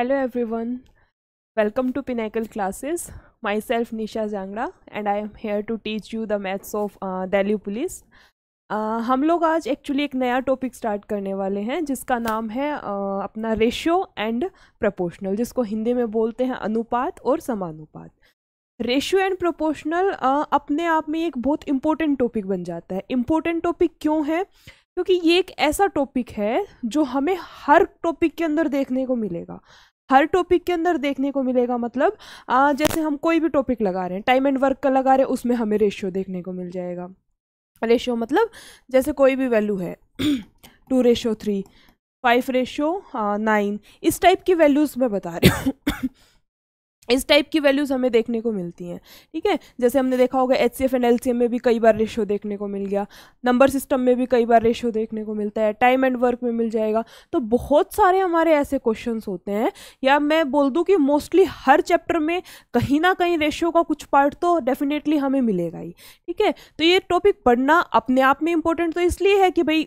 Hello everyone welcome to Pinnacle classes Myself self Nisha Jangra and I am here to teach you the maths of Delhi police हम लोग आज actually एक नया topic start करने वाले हैं जिसका नाम है uh, अपना रेशियो एंड प्रोपोर्शनल जिसको हिंदी में बोलते हैं अनुपात और समानुपात रेशियो एंड प्रोपोर्शनल अपने आप में एक बहुत इम्पोर्टेंट टॉपिक बन जाता है इम्पोर्टेंट टॉपिक क्यों है क्योंकि ये एक ऐसा टॉपिक है जो हमें हर टॉपिक के अंदर देखने को मिलेगा हर टॉपिक के अंदर देखने को मिलेगा मतलब आ, जैसे हम कोई भी टॉपिक लगा रहे हैं टाइम एंड वर्क का लगा रहे हैं उसमें हमें रेशियो देखने को मिल जाएगा रेशियो मतलब जैसे कोई भी वैल्यू है two ratio three five ratio nine इस टाइप की वैल्यूज़ मैं बता रही हूँ इस टाइप की वैल्यूज़ हमें देखने को मिलती हैं ठीक है जैसे हमने देखा होगा H C F and L C M भी कई बार रेशो देखने को मिल गया नंबर सिस्टम में भी कई बार रेशो देखने को मिलता है टाइम एंड वर्क में मिल जाएगा तो बहुत सारे हमारे ऐसे क्वेश्चन होते हैं या मैं बोल दूँ कि मोस्टली हर चैप्टर में कहीं ना कहीं रेशो का कुछ पार्ट तो डेफिनेटली हमें मिलेगा ही ठीक है तो ये टॉपिक पढ़ना अपने आप में इम्पोर्टेंट तो इसलिए है कि भाई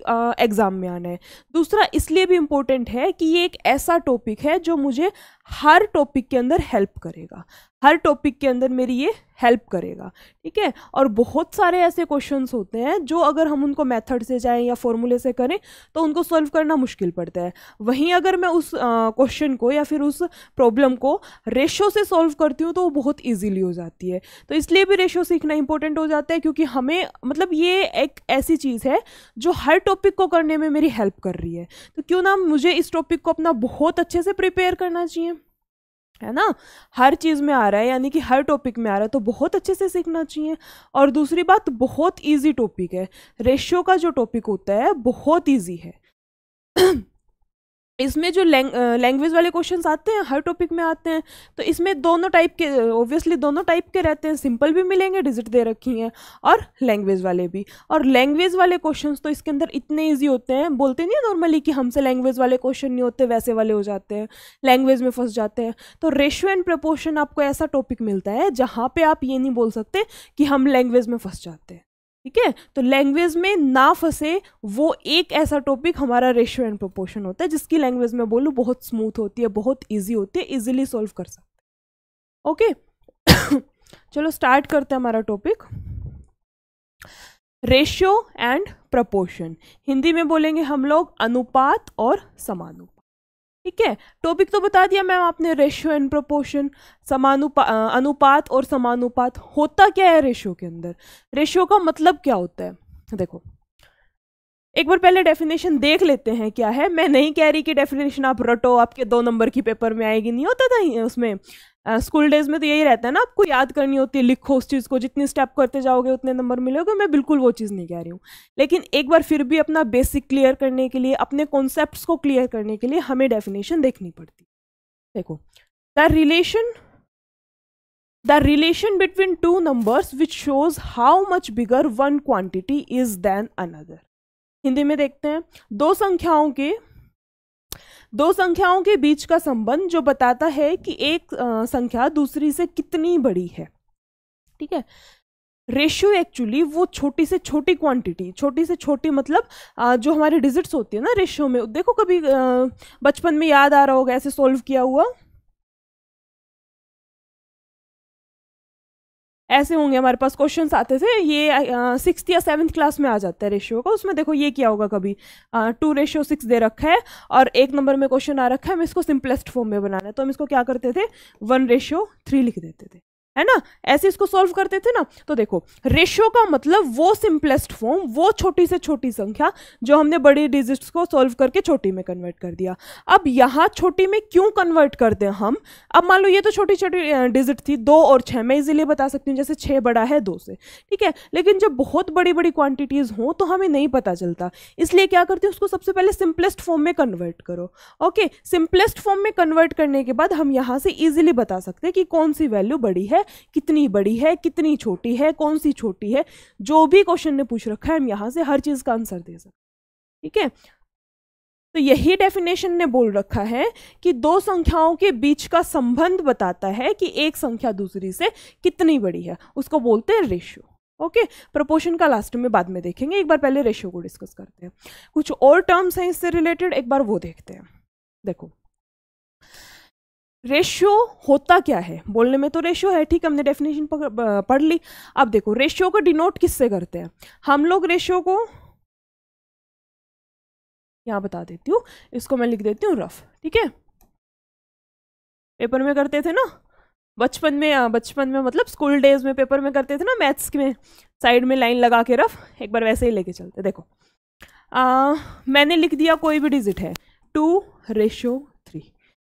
एग्ज़ाम में आना है दूसरा इसलिए भी इम्पोर्टेंट है कि ये एक ऐसा टॉपिक है जो मुझे हर टॉपिक के अंदर हेल्प करेगा हर टॉपिक के अंदर मेरी ये हेल्प करेगा ठीक है और बहुत सारे ऐसे क्वेश्चंस होते हैं जो अगर हम उनको मेथड से जाएं या फॉर्मूले से करें तो उनको सॉल्व करना मुश्किल पड़ता है वहीं अगर मैं उस क्वेश्चन को या फिर उस प्रॉब्लम को रेशो से सॉल्व करती हूँ तो वो बहुत ईजिली हो जाती है तो इसलिए भी रेशो सीखना इंपॉर्टेंट हो जाता है क्योंकि हमें मतलब ये एक ऐसी चीज़ है जो हर टॉपिक को करने में मेरी हेल्प कर रही है तो क्यों ना मुझे इस टॉपिक को अपना बहुत अच्छे से प्रिपेयर करना चाहिए है ना हर चीज़ में आ रहा है यानी कि हर टॉपिक में आ रहा है तो बहुत अच्छे से सीखना चाहिए और दूसरी बात बहुत इजी टॉपिक है रेशियो का जो टॉपिक होता है बहुत इजी है इसमें जो लैंग्वेज वाले क्वेश्चन आते हैं हर टॉपिक में आते हैं तो इसमें दोनों टाइप के ओब्वियसली दोनों टाइप के रहते हैं सिंपल भी मिलेंगे डिजिट दे रखी हैं और लैंग्वेज वाले भी और लैंग्वेज वाले क्वेश्चंस तो इसके अंदर इतने इजी होते हैं बोलते नहीं नॉर्मली कि हमसे लैंग्वेज वाले क्वेश्चन नहीं होते वैसे वाले हो जाते हैं लैंग्वेज में फंस जाते हैं तो रेशो एंड प्रपोर्शन आपको ऐसा टॉपिक मिलता है जहाँ पर आप ये नहीं बोल सकते कि हम लैंग्वेज में फंस जाते हैं ठीक है तो लैंग्वेज में ना फंसे वो एक ऐसा टॉपिक हमारा रेशियो एंड प्रोपोर्शन होता है जिसकी लैंग्वेज में बोलूँ बहुत स्मूथ होती है बहुत ईजी होती है ईजिली सॉल्व कर सकते ओके चलो स्टार्ट करते हैं हमारा topic ratio and proportion Hindi में बोलेंगे हम लोग अनुपात और समानुपात ठीक है टॉपिक तो बता दिया मैम आपने रेशियो एंड प्रोपोर्शन समानुपा अनुपात और समानुपात होता क्या है रेशियो के अंदर रेशियो का मतलब क्या होता है देखो एक बार पहले डेफिनेशन देख लेते हैं क्या है मैं नहीं कह रही कि डेफिनेशन आप रटो आपके दो नंबर की पेपर में आएगी नहीं होता था उसमें स्कूल डेज में तो यही रहता है ना आपको याद करनी होती है लिखो उस चीज़ को जितनी स्टेप करते जाओगे उतने नंबर मिलेंगे मैं बिल्कुल वो चीज़ नहीं कह रही हूँ लेकिन एक बार फिर भी अपना बेसिक क्लियर करने के लिए अपने कॉन्सेप्ट को क्लियर करने के लिए हमें डेफिनेशन देखनी पड़ती देखो the relation the relation between two numbers which shows how much bigger one quantity is than another Hindi में देखते हैं दो संख्याओं के दो संख्याओं के बीच का संबंध जो बताता है कि एक संख्या दूसरी से कितनी बड़ी है ठीक है रेशियो एक्चुअली वो छोटी से छोटी क्वांटिटी छोटी से छोटी मतलब जो हमारे डिजिट्स होती है ना रेशियो में देखो कभी बचपन में याद आ रहा होगा ऐसे सॉल्व किया हुआ ऐसे होंगे हमारे पास क्वेश्चन आते थे ये सिक्स या सेवन्थ क्लास में आ जाता है रेशियो का उसमें देखो ये क्या होगा कभी टू रेशियो सिक्स दे रखा है और एक नंबर में क्वेश्चन आ रखा है हम इसको सिंपलेस्ट फॉर्म में बनाना है तो हम इसको क्या करते थे वन रेशियो थ्री लिख देते थे है ना ऐसे इसको सॉल्व करते थे ना तो देखो रेशो का मतलब वो सिंपलेस्ट फॉर्म वो छोटी से छोटी संख्या जो हमने बड़े डिजिट्स को सॉल्व करके छोटी में कन्वर्ट कर दिया अब यहाँ छोटी में क्यों कन्वर्ट करते हैं हम अब मान लो ये तो छोटी छोटी डिजिट थी दो और छः मैं इजीलिए बता सकती हूँ जैसे छः बड़ा है दो से ठीक है लेकिन जब बहुत बड़ी बड़ी क्वान्टिटीज़ हों तो हमें नहीं पता चलता इसलिए क्या करते हैं उसको सबसे पहले सिंपलेस्ट फॉर्म में कन्वर्ट करो ओके सिंपलेस्ट फॉर्म में कन्वर्ट करने के बाद हम यहाँ से ईजिली बता सकते हैं कि कौन सी वैल्यू बड़ी है कितनी बड़ी है कितनी छोटी है कौन सी छोटी है जो भी क्वेश्चन ने पूछ रखा है हम यहाँ से हर चीज़ का आंसर दे सकते ठीक है तो यही डेफिनेशन ने बोल रखा है कि दो संख्याओं के बीच का संबंध बताता है कि एक संख्या दूसरी से कितनी बड़ी है उसको बोलते हैं रेशियो ओके okay? प्रपोर्शन का लास्ट में बाद में देखेंगे एक बार पहले रेशियो को डिस्कस करते हैं कुछ और टर्म्स हैं इससे रिलेटेड एक बार वो देखते हैं देखो रेशियो होता क्या है बोलने में तो रेशियो है ठीक हमने डेफिनेशन पढ़ ली अब देखो रेशियो को डिनोट किससे करते हैं हम लोग रेशियो को यहाँ बता देती हूँ इसको मैं लिख देती हूँ रफ ठीक है पेपर में करते थे ना बचपन में हाँ, बचपन में मतलब स्कूल डेज में पेपर में करते थे ना मैथ्स में साइड में लाइन लगा के रफ एक बार वैसे ही लेके चलते देखो आ, मैंने लिख दिया कोई भी डिजिट है टू रेशियो थ्री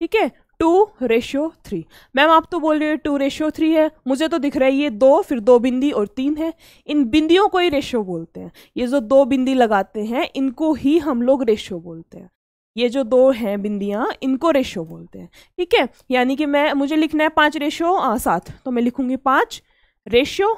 ठीक है टू रेशियो थ्री मैम आप तो बोल रहे हो टू रेशियो थ्री है मुझे तो दिख रहा है ये दो फिर दो बिंदी और तीन है इन बिंदियों को ही रेशियो बोलते हैं ये जो दो बिंदी लगाते हैं इनको ही हम लोग रेशियो बोलते हैं ये जो दो हैं बिंदियाँ इनको रेशो बोलते हैं ठीक है यानी कि मैं मुझे लिखना है पाँच रेशो सात तो मैं लिखूँगी पाँच रेशो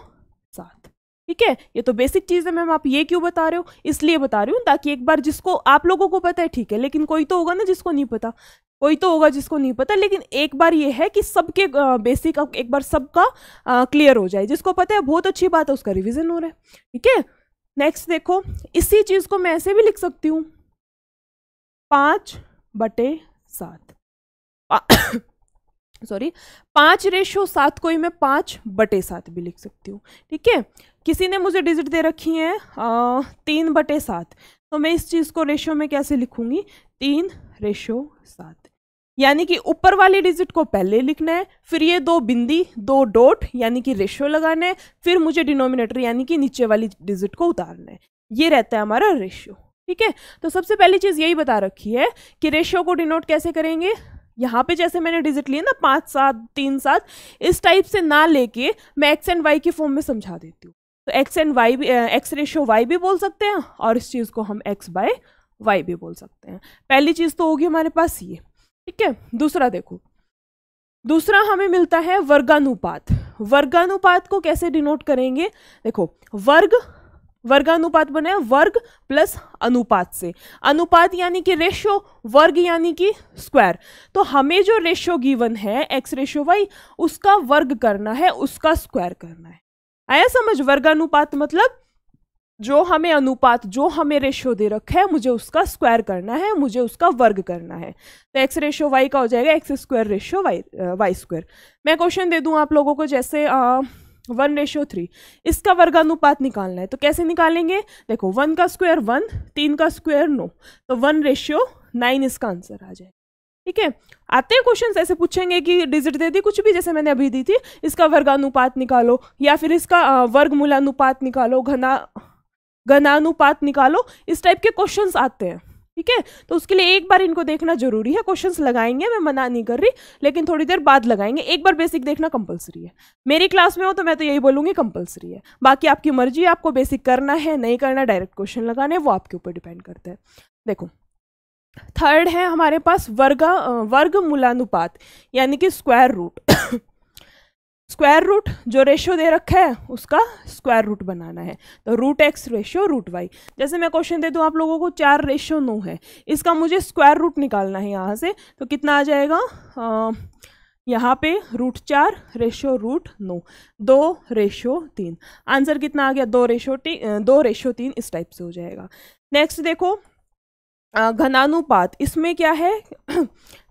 सात ठीक है ये तो बेसिक चीज़ है मैम आप ये क्यों बता रहे हो इसलिए बता रही हूँ ताकि एक बार जिसको आप लोगों को पता है ठीक है लेकिन कोई तो होगा ना जिसको नहीं पता कोई तो होगा जिसको नहीं पता लेकिन एक बार ये है कि सबके बेसिक एक बार सबका क्लियर हो जाए जिसको पता है बहुत अच्छी बात है उसका रिविजन हो रहा है ठीक है नेक्स्ट देखो इसी चीज़ को मैं ऐसे भी लिख सकती हूँ पाँच बटे सात सॉरी पाँच रेशो सात को ही मैं पाँच बटे सात भी लिख सकती हूँ ठीक है किसी ने मुझे डिजिट दे रखी है आ, तीन बटे सात तो मैं इस चीज़ को रेशो में कैसे लिखूंगी तीन रेशो सात यानी कि ऊपर वाली डिजिट को पहले लिखना है फिर ये दो बिंदी दो डॉट यानी कि रेशो लगाना है फिर मुझे डिनोमिनेटर यानी कि नीचे वाली डिजिट को उतारना है ये रहता है हमारा रेशो ठीक है तो सबसे पहली चीज़ यही बता रखी है कि रेशो को डिनोट कैसे करेंगे यहाँ पे जैसे मैंने डिजिट लिए ना पाँच सात तीन सात इस टाइप से ना लेके मैं एक्स एंड वाई के फॉर्म में समझा देती हूँ तो एक्स एंड वाई भी एक्स रेशियो वाई भी बोल सकते हैं और इस चीज़ को हम एक्स बाय वाई भी बोल सकते हैं पहली चीज़ तो होगी हमारे पास ये ठीक है दूसरा देखो दूसरा हमें मिलता है वर्गानुपात वर्गानुपात को कैसे डिनोट करेंगे देखो वर्ग वर्गानुपात बने वर्ग प्लस अनुपात से अनुपात यानी कि रेशियो वर्ग यानी कि स्क्वायर तो हमें जो रेशियो गिवन है एक्स रेशियो वाई उसका वर्ग करना है उसका स्क्वायर करना है आया समझ वर्गानुपात मतलब जो हमें अनुपात जो हमें रेशियो दे रखा है मुझे उसका स्क्वायर करना है मुझे उसका वर्ग करना है तो एक्स रेशियो वाई का हो जाएगा X square ratio Y Y square मैं क्वेश्चन दे दूँ आप लोगों को जैसे आ, वन रेशियो थ्री इसका वर्गानुपात निकालना है तो कैसे निकालेंगे देखो वन का स्क्वायर वन तीन का स्क्वायर नो तो वन रेशियो नाइन इसका आंसर आ जाएगा ठीक है आते हैं क्वेश्चंस ऐसे पूछेंगे कि डिजिट दे दी कुछ भी जैसे मैंने अभी दी थी इसका वर्गानुपात निकालो या फिर इसका वर्गमूलानुपात निकालो घना घनानुपात निकालो इस टाइप के क्वेश्चंस आते हैं ठीक है तो उसके लिए एक बार इनको देखना जरूरी है क्वेश्चंस लगाएंगे मैं मना नहीं कर रही लेकिन थोड़ी देर बाद लगाएंगे एक बार बेसिक देखना कंपलसरी है मेरी क्लास में हो तो मैं तो यही बोलूँगी कंपलसरी है बाकी आपकी मर्जी आपको बेसिक करना है नहीं करना डायरेक्ट क्वेश्चन लगाने वो आपके ऊपर डिपेंड करता है देखो थर्ड है हमारे पास वर्गा वर्ग मूलानुपात यानी कि स्क्वायर रूट स्क्वायर रूट जो रेशियो दे रखा है उसका स्क्वायर रूट बनाना है तो root X ratio root Y जैसे मैं क्वेश्चन दे दूँ आप लोगों को चार रेशियो नो है इसका मुझे स्क्वायर रूट निकालना है यहाँ से तो कितना आ जाएगा यहाँ पे रूट चार रेशो रूट नो दो रेशो तीन आंसर कितना आ गया दो रेशो दो रेशो तीन इस टाइप से हो जाएगा नेक्स्ट देखो घनानुपात इसमें क्या है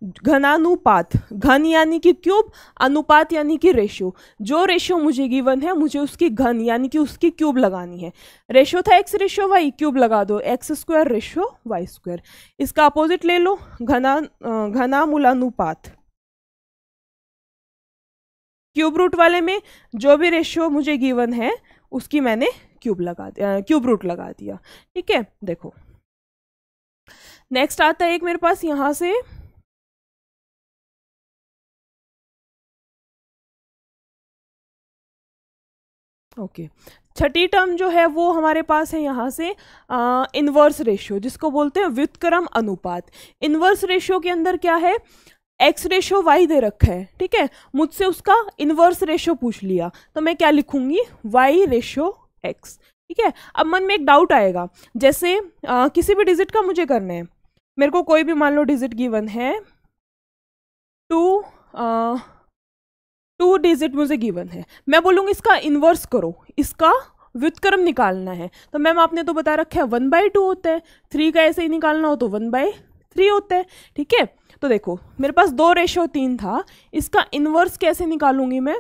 घनानुपात घन यानी कि क्यूब अनुपात यानी कि रेशियो जो रेशियो मुझे गिवन है मुझे उसकी घन यानी कि उसकी क्यूब लगानी है रेशियो था एक्स रेशियो वाई क्यूब लगा दो X square ratio Y square इसका अपोजिट ले लो घना घनामूलानुपात क्यूब रूट वाले में जो भी रेशियो मुझे गिवन है उसकी मैंने क्यूब लगा दिया क्यूब रूट लगा दिया ठीक है देखो नेक्स्ट आता है एक मेरे पास यहाँ से ओके okay. छठी टर्म जो है वो हमारे पास है यहाँ से इन्वर्स रेशियो जिसको बोलते हैं व्युतक्रम अनुपात इन्वर्स रेशियो के अंदर क्या है एक्स रेशियो वाई दे रखा है ठीक है मुझसे उसका इन्वर्स रेशियो पूछ लिया तो मैं क्या लिखूंगी वाई रेशियो एक्स ठीक है अब मन में एक डाउट आएगा जैसे आ, किसी भी डिजिट का मुझे करना है मेरे को कोई भी मान लो डिजिट गिवन है टू टू डिजिट मुझे गिवन है मैं बोलूँगी इसका इन्वर्स करो इसका व्युतक्रम निकालना है तो मैम आपने तो बता रखा है वन बाई टू होता है थ्री का ऐसे ही निकालना हो तो वन बाई थ्री होता है ठीक है तो देखो मेरे पास दो रेशो तीन था इसका इन्वर्स कैसे निकालूंगी मैं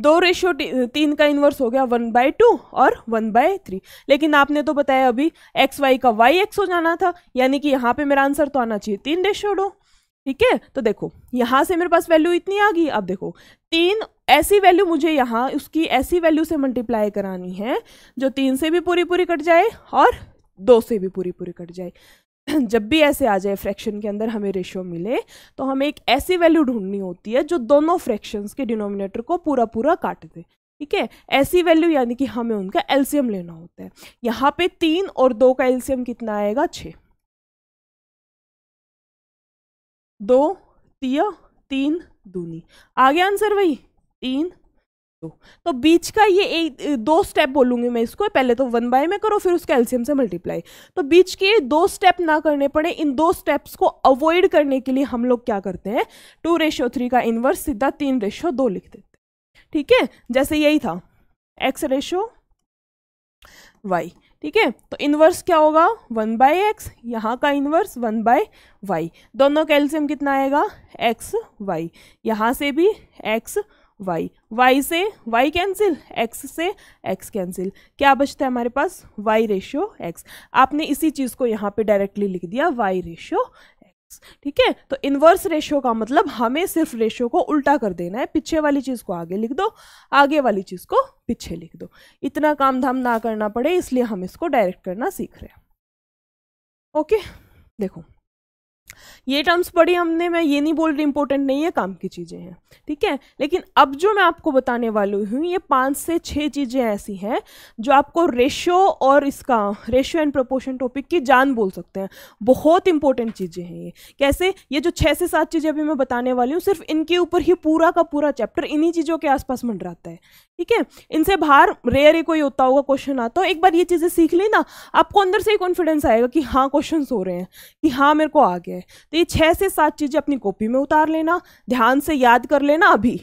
दो रेशियो तीन का इन्वर्स हो गया वन बाय टू और वन बाय थ्री लेकिन आपने तो बताया अभी एक्स वाई का वाई एक्स हो जाना था यानी कि यहाँ पे मेरा आंसर तो आना चाहिए तीन रेशियो दो ठीक है तो देखो यहाँ से मेरे पास वैल्यू इतनी आ गई अब देखो तीन ऐसी वैल्यू मुझे यहाँ उसकी ऐसी वैल्यू से मल्टीप्लाई करानी है जो तीन से भी पूरी पूरी कट जाए और दो से भी पूरी पूरी कट जाए जब भी ऐसे आ जाए फ्रैक्शन के अंदर हमें रेशियो मिले तो हमें एक ऐसी वैल्यू ढूंढनी होती है जो दोनों फ्रैक्शंस के डिनोमिनेटर को पूरा पूरा काट दे ठीक है ऐसी वैल्यू यानी कि हमें उनका एल्सियम लेना होता है यहाँ पे तीन और दो का एल्सियम कितना आएगा छ दो तीन दूनी आगे आंसर वही तीन टू तो बीच का ये एक दो स्टेप बोलूंगी मैं इसको पहले तो वन बाय में करो फिर उसके एल्सियम से मल्टीप्लाई तो बीच के दो स्टेप ना करने पड़े इन दो स्टेप्स को अवॉइड करने के लिए हम लोग क्या करते हैं टू रेशो थ्री का इन्वर्स सीधा तीन रेशो दो लिख देते ठीक है जैसे यही था एक्स रेशो वाई ठीक है तो इन्वर्स क्या होगा वन बाय एक्स यहाँ का इन्वर्स वन बाय वाई दोनों का एल्सियम कितना आएगा एक्स वाई यहाँ से भी एक्स वाई वाई से वाई कैंसिल एक्स से एक्स कैंसिल क्या बचता है हमारे पास वाई रेशियो एक्स आपने इसी चीज़ को यहाँ पे डायरेक्टली लिख दिया वाई रेशियो ठीक है तो इन्वर्स रेशियो का मतलब हमें सिर्फ रेशियो को उल्टा कर देना है पीछे वाली चीज़ को आगे लिख दो आगे वाली चीज़ को पीछे लिख दो इतना काम धाम ना करना पड़े इसलिए हम इसको डायरेक्ट करना सीख रहे हैं ओके देखो ये टर्म्स पढ़ी हमने मैं ये नहीं बोल रही इंपॉर्टेंट नहीं है काम की चीज़ें हैं ठीक है लेकिन अब जो मैं आपको बताने वाली हूँ ये पाँच से छह चीज़ें ऐसी हैं जो आपको रेशियो और इसका रेशियो एंड प्रोपोर्शन टॉपिक की जान बोल सकते हैं बहुत इंपॉर्टेंट चीज़ें हैं ये कैसे ये जो छः से सात चीज़ें अभी मैं बताने वाली हूँ सिर्फ इनके ऊपर ही पूरा का पूरा चैप्टर इन्हीं चीज़ों के आसपास मंडराता है ठीक है इनसे बाहर रेयर ही कोई होता होगा क्वेश्चन आता हो एक बार ये चीज़ें सीख ली ना आपको अंदर से ही कॉन्फिडेंस आएगा कि हाँ क्वेश्चन हो रहे हैं कि हाँ मेरे को आ गया हैं तो ये छः से सात चीज़ें अपनी कॉपी में उतार लेना ध्यान से याद कर लेना अभी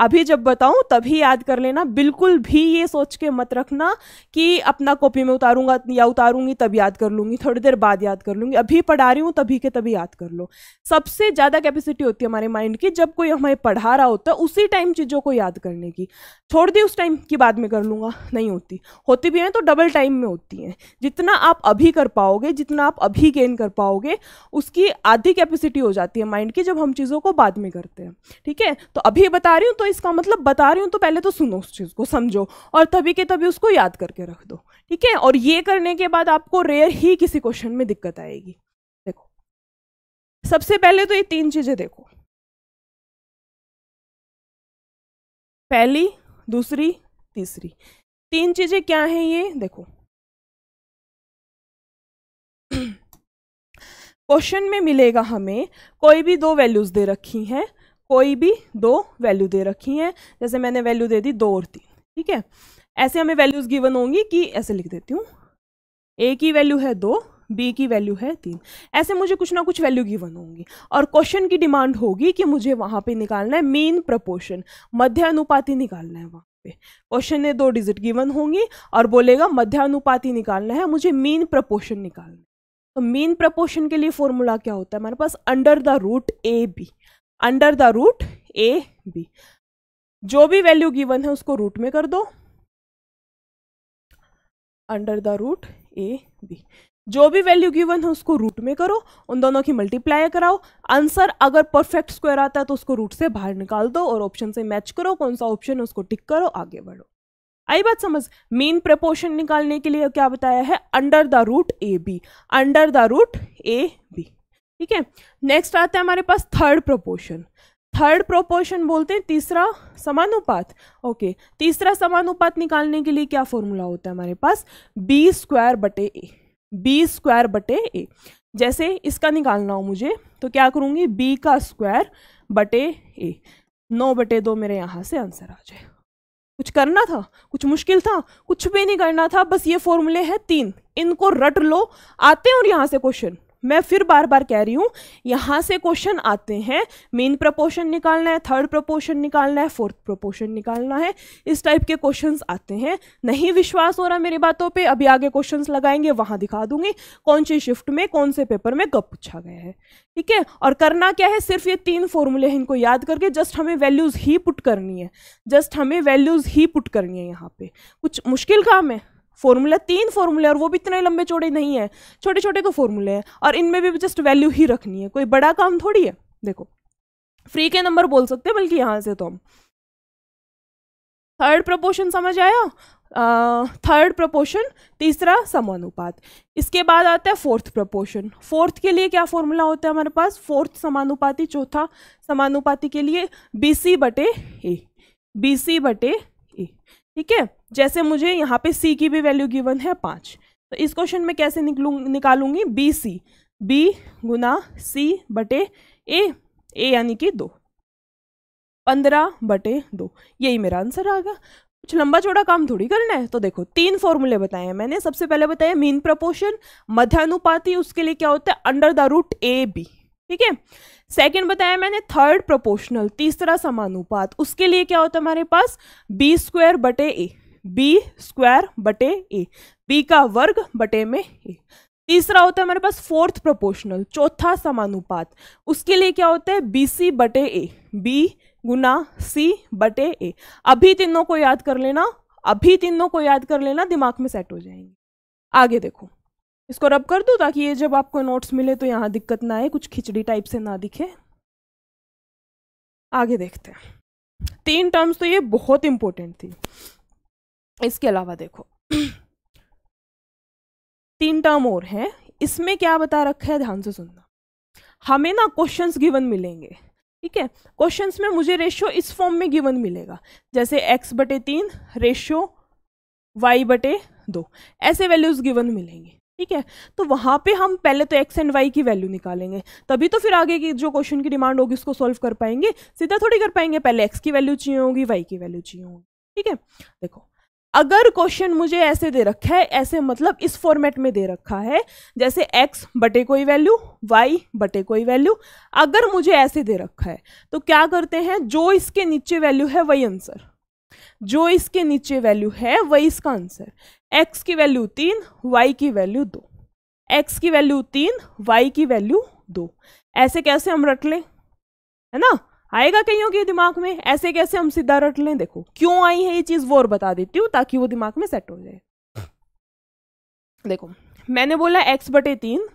अभी जब बताऊं तभी याद कर लेना बिल्कुल भी ये सोच के मत रखना कि अपना कॉपी में उतारूंगा या उतारूंगी तब याद कर लूंगी थोड़ी देर बाद याद कर लूंगी अभी पढ़ा रही हूँ तभी के तभी याद कर लो सबसे ज़्यादा कैपेसिटी होती है हमारे माइंड की जब कोई हमें पढ़ा रहा होता है उसी टाइम चीज़ों को याद करने की छोड़ दी उस टाइम की बाद में कर लूंगा नहीं होती होती भी हैं तो डबल टाइम में होती हैं जितना आप अभी कर पाओगे जितना आप अभी गेन कर पाओगे उसकी आधी कैपेसिटी हो जाती है माइंड की जब हम चीज़ों को बाद में करते हैं ठीक है तो अभी बता रही हूँ तो इसका मतलब बता रही हूँ तो पहले तो सुनो उस चीज़ को समझो और तभी के तभी उसको याद करके रख दो ठीक है और ये करने के बाद आपको रेयर ही किसी क्वेश्चन में दिक्कत आएगी देखो सबसे पहले तो ये तीन चीज़ें देखो पहली दूसरी तीसरी तीन चीज़ें क्या हैं ये देखो क्वेश्चन में मिलेगा हमें कोई भी दो वैल्यूज़ दे रखी हैं कोई भी दो वैल्यू दे रखी हैं जैसे मैंने वैल्यू दे दी दो और तीन ठीक है ऐसे हमें वैल्यूज़ गिवन होंगी कि ऐसे लिख देती हूँ ए की वैल्यू है दो बी की वैल्यू है तीन ऐसे मुझे कुछ ना कुछ वैल्यू गिवन होंगी और क्वेश्चन की डिमांड होगी कि मुझे वहाँ पे निकालना है मीन प्रपोर्शन अनुपाति निकालना है वहाँ पे क्वेश्चन ने दो डिजिट गिवन होंगी और बोलेगा मध्य अनुपाति निकालना है मुझे मीन प्रपोर्शन निकालना है तो मीन प्रपोर्शन के लिए फॉर्मूला क्या होता है हमारे पास under the root A b under the root A b जो भी वैल्यू गिवन है उसको रूट में कर दो under the root A b जो भी वैल्यू गिवन है उसको रूट में करो उन दोनों की मल्टीप्लाई कराओ आंसर अगर परफेक्ट स्क्वायर आता है तो उसको रूट से बाहर निकाल दो और ऑप्शन से मैच करो कौन सा ऑप्शन है उसको टिक करो आगे बढ़ो आई बात समझ मेन प्रपोर्शन निकालने के लिए क्या बताया है under the root A b under the root A b ठीक है नेक्स्ट आता है हमारे पास थर्ड प्रोपोर्शन थर्ड प्रोपोर्शन बोलते हैं तीसरा समानुपात ओके तीसरा समानुपात निकालने के लिए क्या फॉर्मूला होता है हमारे पास बी स्क्वायर बटे ए बी स्क्वायर बटे ए जैसे इसका निकालना हो मुझे तो क्या करूँगी बी का स्क्वायर बटे ए नौ बटे दो मेरे यहाँ से आंसर आ जाए कुछ करना था कुछ मुश्किल था कुछ भी नहीं करना था बस ये फॉर्मूले हैं तीन इनको रट लो आते हैं और यहाँ से क्वेश्चन मैं फिर बार बार कह रही हूँ यहाँ से क्वेश्चन आते हैं मेन प्रपोर्शन निकालना है थर्ड प्रपोर्शन निकालना है फोर्थ प्रपोर्शन निकालना है इस टाइप के क्वेश्चंस आते हैं नहीं विश्वास हो रहा मेरी बातों पे अभी आगे क्वेश्चंस लगाएंगे वहाँ दिखा दूंगी कौन सी शिफ्ट में कौन से पेपर में कब पूछा गया है ठीक है और करना क्या है सिर्फ ये तीन फॉर्मूले हैं इनको याद करके जस्ट हमें वैल्यूज़ ही पुट करनी है जस्ट हमें वैल्यूज़ ही पुट करनी है यहाँ पर कुछ मुश्किल काम है फॉर्मूला तीन फॉर्मूले और वो भी इतने लंबे चौड़े नहीं है छोटे छोटे तो फॉर्मूले हैं और इनमें भी जस्ट वैल्यू ही रखनी है कोई बड़ा काम थोड़ी है देखो फ्री के नंबर बोल सकते हैं बल्कि यहाँ से तो हम थर्ड प्रपोर्शन समझ आया थर्ड प्रपोर्शन तीसरा समानुपात इसके बाद आता है फोर्थ प्रपोर्शन फोर्थ के लिए क्या फॉर्मूला होता है हमारे पास फोर्थ समानुपाती चौथा समानुपाती के लिए बी सी बटे ए बी सी बटे ए ठीक है जैसे मुझे यहाँ पे सी की भी वैल्यू गिवन है पाँच तो इस क्वेश्चन में कैसे निकलू निकालूंगी बी सी बी गुना सी बटे ए ए यानी कि दो पंद्रह बटे दो यही मेरा आंसर आ गया कुछ लंबा चौड़ा काम थोड़ी करना है तो देखो तीन फॉर्मूले बताए हैं मैंने सबसे पहले बताया मीन प्रपोर्शन मध्यानुपाती उसके लिए क्या होता है under the root A b ठीक है सेकंड बताया मैंने थर्ड प्रोपोर्शनल तीसरा समानुपात उसके लिए क्या होता है हमारे पास बी स्क्वायर बटे ए बी स्क्वायर बटे ए बी का वर्ग बटे में ए तीसरा होता है हमारे पास फोर्थ प्रोपोर्शनल चौथा समानुपात उसके लिए क्या होता है बी सी बटे ए बी गुना सी बटे ए अभी तीनों को याद कर लेना अभी तीनों को याद कर लेना दिमाग में सेट हो जाएंगे आगे देखो इसको रब कर दो ताकि ये जब आपको नोट्स मिले तो यहाँ दिक्कत ना आए कुछ खिचड़ी टाइप से ना दिखे आगे देखते हैं तीन टर्म्स तो ये बहुत इंपॉर्टेंट थी इसके अलावा देखो तीन टर्म और हैं इसमें क्या बता रखा है ध्यान से सुनना हमें ना क्वेश्चंस गिवन मिलेंगे ठीक है क्वेश्चंस में मुझे रेशियो इस फॉर्म में गिवन मिलेगा जैसे एक्स बटे तीन रेशियो वाई बटे दो ऐसे वैल्यूज गिवन मिलेंगे ठीक है तो वहाँ पे हम पहले तो एक्स एंड वाई की वैल्यू निकालेंगे तभी तो फिर आगे की जो क्वेश्चन की डिमांड होगी उसको सॉल्व कर पाएंगे सीधा थोड़ी कर पाएंगे पहले एक्स की वैल्यू चाहिए होगी वाई की वैल्यू चाहिए होगी ठीक है देखो अगर क्वेश्चन मुझे ऐसे दे रखा है ऐसे मतलब इस फॉर्मेट में दे रखा है जैसे x बटे कोई वैल्यू y बटे कोई वैल्यू अगर मुझे ऐसे दे रखा है तो क्या करते हैं जो इसके नीचे वैल्यू है वही आंसर जो इसके नीचे वैल्यू है वही इसका आंसर एक्स की वैल्यू तीन वाई की वैल्यू दो एक्स की वैल्यू तीन वाई की वैल्यू दो ऐसे कैसे हम रट लें है ना आएगा कईयों के दिमाग में ऐसे कैसे हम सीधा रट लें देखो क्यों आई है ये चीज़ वो और बता देती हूँ ताकि वो दिमाग में सेट हो जाए देखो मैंने बोला एक्स बटे तीन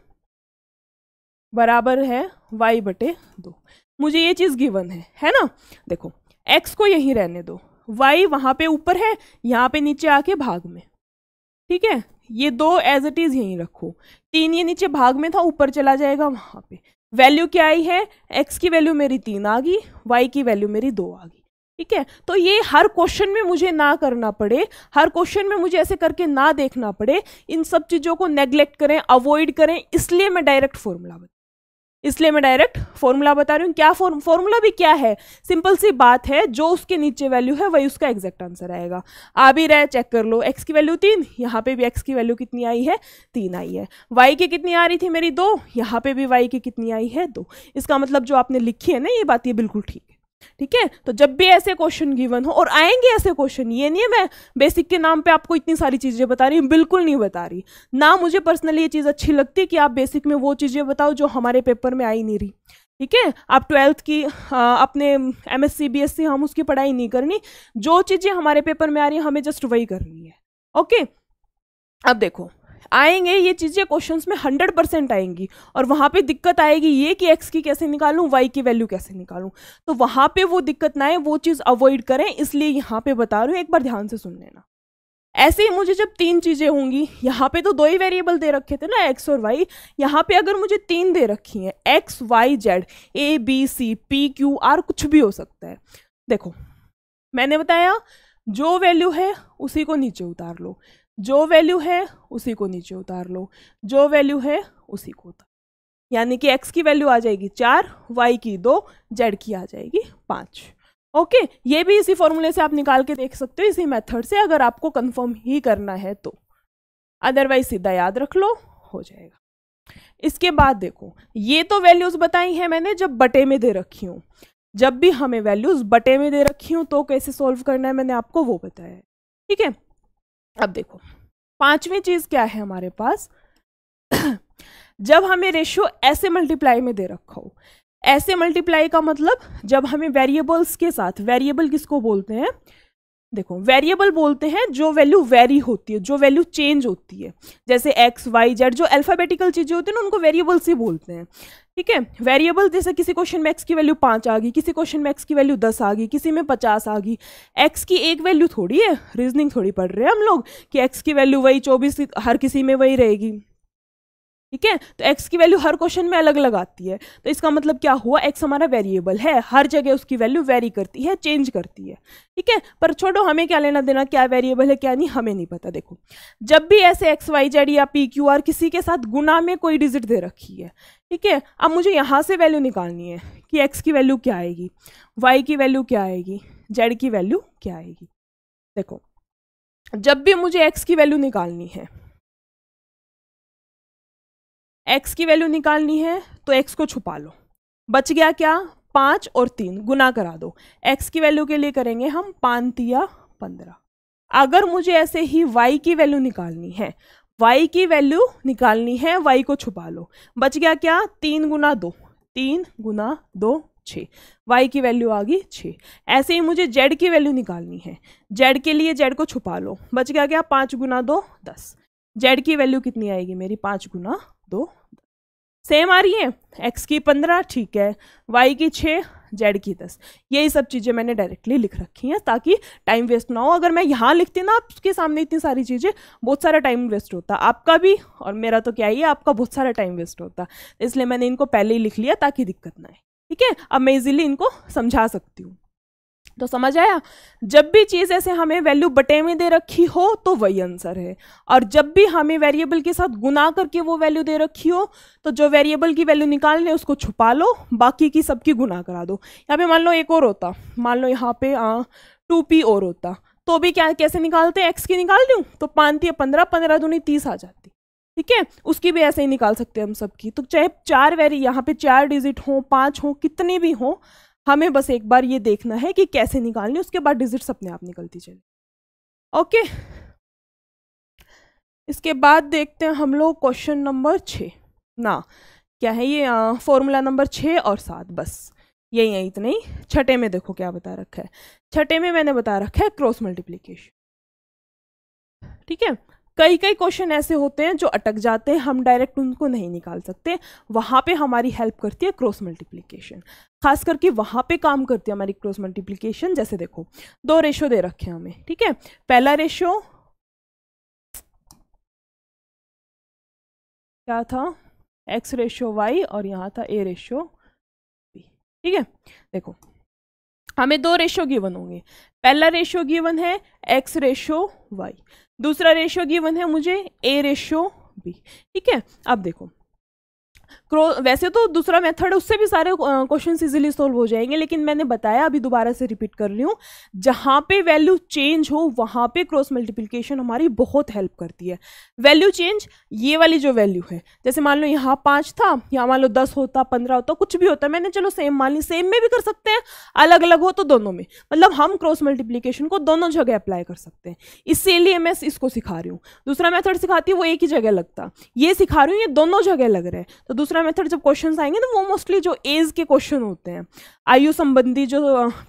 बराबर है वाई बटे दो मुझे ये चीज़ गिवन है है ना देखो एक्स को यहीं रहने दो वाई वहां पे ऊपर है यहाँ पे नीचे आके भाग में ठीक है ये दो एज इट इज यहीं रखो तीन ये नीचे भाग में था ऊपर चला जाएगा वहां पे वैल्यू क्या आई है एक्स की वैल्यू मेरी तीन आ गई वाई की वैल्यू मेरी दो आ गई ठीक है तो ये हर क्वेश्चन में मुझे ना करना पड़े हर क्वेश्चन में मुझे ऐसे करके ना देखना पड़े इन सब चीज़ों को नेग्लेक्ट करें अवॉइड करें इसलिए मैं डायरेक्ट फॉर्मूला बताऊँ इसलिए मैं डायरेक्ट फॉर्मूला बता रही हूँ क्या फॉर्म फॉर्मूला भी क्या है सिंपल सी बात है जो उसके नीचे वैल्यू है वही उसका एग्जैक्ट आंसर आएगा आ भी रहे चेक कर लो एक्स की वैल्यू तीन यहाँ पे भी एक्स की वैल्यू कितनी आई है तीन आई है वाई की कितनी आ रही थी मेरी दो यहाँ पे भी वाई की कितनी आई है दो इसका मतलब जो आपने लिखी है ना ये बात ये बिल्कुल ठीक है ठीक है तो जब भी ऐसे क्वेश्चन गिवन हो और आएंगे ऐसे क्वेश्चन ये नहीं है मैं बेसिक के नाम पे आपको इतनी सारी चीज़ें बता रही हूँ बिल्कुल नहीं बता रही ना मुझे पर्सनली ये चीज़ अच्छी लगती है कि आप बेसिक में वो चीज़ें बताओ जो हमारे पेपर में आई नहीं रही ठीक है आप ट्वेल्थ की आ, अपने M S C B S C हम उसकी पढ़ाई नहीं करनी जो चीज़ें हमारे पेपर में आ रही हैं हमें जस्ट वही करनी है ओके अब देखो आएंगे ये चीज़ें क्वेश्चन में हंड्रेड परसेंट आएंगी और वहाँ पे दिक्कत आएगी ये कि एक्स की कैसे निकालूँ वाई की वैल्यू कैसे निकालूँ तो वहाँ पे वो दिक्कत ना आए वो चीज़ अवॉइड करें इसलिए यहाँ पे बता रही हूँ एक बार ध्यान से सुन लेना ऐसे ही मुझे जब तीन चीज़ें होंगी यहाँ पे तो दो ही वेरिएबल दे रखे थे ना एक्स और वाई यहाँ पे अगर मुझे तीन दे रखी हैं x y z a b c p q r कुछ भी हो सकता है देखो मैंने बताया जो वैल्यू है उसी को नीचे उतार लो जो वैल्यू है उसी को नीचे उतार लो जो वैल्यू है उसी को उतार यानी कि एक्स की वैल्यू आ जाएगी चार वाई की दो जेड की आ जाएगी पाँच ओके ये भी इसी फॉर्मूले से आप निकाल के देख सकते हो इसी मेथड से अगर आपको कन्फर्म ही करना है तो अदरवाइज सीधा याद रख लो हो जाएगा इसके बाद देखो ये तो वैल्यूज़ बताई हैं मैंने जब बटे में दे रखी हूँ जब भी हमें वैल्यूज़ बटे में दे रखी हूँ तो कैसे सॉल्व करना है मैंने आपको वो बताया है ठीक है अब देखो पांचवी चीज क्या है हमारे पास जब हमें रेशियो ऐसे मल्टीप्लाई में दे रखा हो ऐसे मल्टीप्लाई का मतलब जब हमें वेरिएबल्स के साथ वेरिएबल किसको बोलते हैं देखो वेरिएबल बोलते हैं जो वैल्यू वेरी होती है जो वैल्यू चेंज होती है जैसे एक्स वाई जेड जो अल्फ़ाबेटिकल चीज़ें होती हैं ना उनको वेरिएबल्स ही बोलते हैं ठीक है वेरिएबल जैसे किसी क्वेश्चन में एक्स की वैल्यू पाँच आ गई किसी क्वेश्चन में एक्स की वैल्यू दस आ गई किसी में पचास आ गई एक्स की एक वैल्यू थोड़ी है रीजनिंग थोड़ी पढ़ रहे हैं हम लोग कि एक्स की वैल्यू वही चौबीस हर किसी में वही रहेगी ठीक है तो एक्स की वैल्यू हर क्वेश्चन में अलग अलग आती है तो इसका मतलब क्या हुआ एक्स हमारा वेरिएबल है हर जगह उसकी वैल्यू वेरी करती है चेंज करती है ठीक है पर छोड़ो हमें क्या लेना देना क्या वेरिएबल है क्या नहीं हमें नहीं पता देखो जब भी ऐसे एक्स वाई जेड या पी क्यू आर किसी के साथ गुना में कोई डिजिट दे रखी है ठीक है अब मुझे यहाँ से वैल्यू निकालनी है कि एक्स की वैल्यू क्या आएगी वाई की वैल्यू क्या आएगी जेड की वैल्यू क्या आएगी देखो जब भी मुझे एक्स की वैल्यू निकालनी है एक्स की वैल्यू निकालनी है तो एक्स को छुपा लो बच गया क्या पाँच और तीन गुना करा दो एक्स की वैल्यू के लिए करेंगे हम पानतिया पंद्रह अगर मुझे ऐसे ही वाई की वैल्यू निकालनी है वाई की वैल्यू निकालनी है वाई को छुपा लो बच गया क्या तीन गुना दो तीन गुना दो छः वाई की वैल्यू आ गई छः ऐसे ही मुझे जेड की वैल्यू निकालनी है जेड के लिए जेड को छुपा लो बच गया क्या पाँच गुना दो दस जेड की वैल्यू कितनी आएगी मेरी पाँच गुना दो सेम आ रही है एक्स की पंद्रह ठीक है वाई की छः जेड की दस यही सब चीज़ें मैंने डायरेक्टली लिख रखी हैं ताकि टाइम वेस्ट ना हो अगर मैं यहाँ लिखती ना आपके सामने इतनी सारी चीज़ें बहुत सारा टाइम वेस्ट होता आपका भी और मेरा तो क्या ही है आपका बहुत सारा टाइम वेस्ट होता इसलिए मैंने इनको पहले ही लिख लिया ताकि दिक्कत ना आए ठीक है अब मैं इजीली इनको समझा सकती हूँ तो समझ आया जब भी चीज़ ऐसे हमें वैल्यू बटे में दे रखी हो तो वही आंसर है और जब भी हमें वेरिएबल के साथ गुना करके वो वैल्यू दे रखी हो तो जो वेरिएबल की वैल्यू निकाल ले उसको छुपा लो बाकी की सबकी गुना करा दो यहाँ पे मान लो एक और होता मान लो यहाँ पे टू पी और होता तो भी क्या कैसे निकालते हैं एक्स की निकाल दूँ तो पानती पंद्रह पंद्रह दूनी तीस आ जाती ठीक है उसकी भी ऐसे ही निकाल सकते हैं हम सबकी तो चाहे चार वेरी यहाँ पे चार डिजिट हों पाँच हों कितने भी हों हमें बस एक बार ये देखना है कि कैसे निकालनी उसके बाद डिजिट्स अपने आप निकलती चले ओके इसके बाद देखते हैं हम लोग क्वेश्चन नंबर छः ना क्या है ये फॉर्मूला नंबर छः और सात बस यही है इतने ही छठे में देखो क्या बता रखा है छठे में मैंने बता रखा है क्रॉस मल्टीप्लीकेशन ठीक है कई कई क्वेश्चन ऐसे होते हैं जो अटक जाते हैं हम डायरेक्ट उनको नहीं निकाल सकते वहाँ पे हमारी हेल्प करती है क्रॉस मल्टीप्लिकेशन खास करके वहाँ पे काम करती है हमारी क्रॉस मल्टीप्लिकेशन जैसे देखो दो रेशो दे रखे हैं हमें ठीक है पहला रेशो क्या था एक्स रेशो वाई और यहाँ था ए रेशो बी ठीक है देखो हमें दो रेशो गिवन होंगे पहला रेशो गिवन है एक्स रेशो वाई दूसरा रेशियो गिवन है मुझे ए रेशियो बी ठीक है अब देखो क्रो वैसे तो दूसरा मेथड है उससे भी सारे क्वेश्चन इजीली सॉल्व हो जाएंगे लेकिन मैंने बताया अभी दोबारा से रिपीट कर रही हूँ जहाँ पे वैल्यू चेंज हो वहाँ पे क्रॉस मल्टीप्लिकेशन हमारी बहुत हेल्प करती है वैल्यू चेंज ये वाली जो वैल्यू है जैसे मान लो यहाँ पाँच था यहाँ मान लो दस होता पंद्रह होता कुछ भी होता मैंने चलो सेम मान ली सेम में भी कर सकते हैं अलग अलग हो तो दोनों में मतलब हम क्रॉस मल्टीप्लीकेशन को दोनों जगह अप्लाई कर सकते हैं इसीलिए मैं इसको सिखा रही हूँ दूसरा मेथड सिखाती हूँ वो एक ही जगह लगता ये सिखा रही हूँ ये दोनों जगह लग रहा है तो और दूसरा मेथड जब क्वेश्चन आएंगे ना तो वो मोस्टली जो एज के क्वेश्चन होते हैं आयु संबंधी जो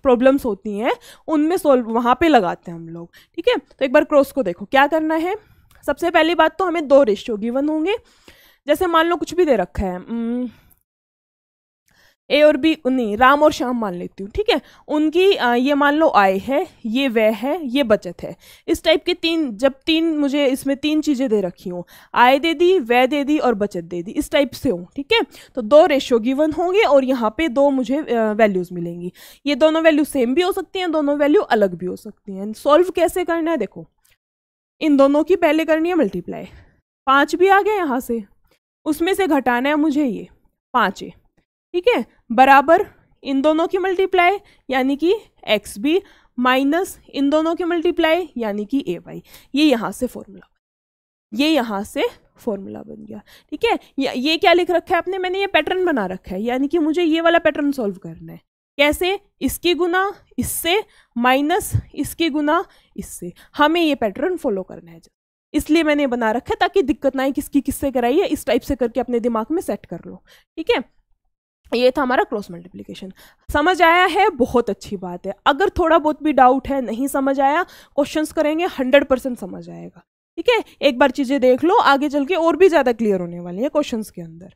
प्रॉब्लम्स होती हैं उनमें सोल्व वहाँ पे लगाते हैं हम लोग ठीक है तो एक बार क्रॉस को देखो क्या करना है सबसे पहली बात तो हमें दो रेशियो गिवन होंगे जैसे मान लो कुछ भी दे रखा है ए और बी उन्हीं राम और श्याम मान लेती हूँ ठीक है उनकी आ, ये मान लो आय है ये व्यय है ये बचत है इस टाइप के तीन जब तीन मुझे इसमें तीन चीज़ें दे रखी हूँ आय दे दी व्यय दे दी और बचत दे दी इस टाइप से हों ठीक है तो दो रेशो गिवन होंगे और यहाँ पे दो मुझे वैल्यूज़ मिलेंगी ये दोनों वैल्यू सेम भी हो सकती हैं दोनों वैल्यू अलग भी हो सकती हैं सॉल्व कैसे करना है देखो इन दोनों की पहले करनी है मल्टीप्लाई पाँच भी आ गया यहाँ से उसमें से घटाना है मुझे ये पाँच है ठीक है बराबर इन दोनों की मल्टीप्लाई यानी कि एक्स बी माइनस इन दोनों की मल्टीप्लाई यानी कि ए वाई ये यहाँ से फॉर्मूला ये यहाँ से फॉर्मूला बन गया ठीक है ये क्या लिख रखा है आपने मैंने ये पैटर्न बना रखा है यानी कि मुझे ये वाला पैटर्न सॉल्व करना है कैसे इसकी गुना इससे माइनस इसकी गुना इससे हमें ये पैटर्न फॉलो करना है इसलिए मैंने बना रखा है ताकि दिक्कत ना आए किसकी किससे कराइए इस टाइप से करके अपने दिमाग में सेट कर लो ठीक है ये था हमारा क्रॉस मल्टीप्लिकेशन समझ आया है बहुत अच्छी बात है अगर थोड़ा बहुत भी डाउट है नहीं समझ आया क्वेश्चंस करेंगे हंड्रेड परसेंट समझ आएगा ठीक है एक बार चीज़ें देख लो आगे चल के और भी ज़्यादा क्लियर होने वाली है क्वेश्चन के अंदर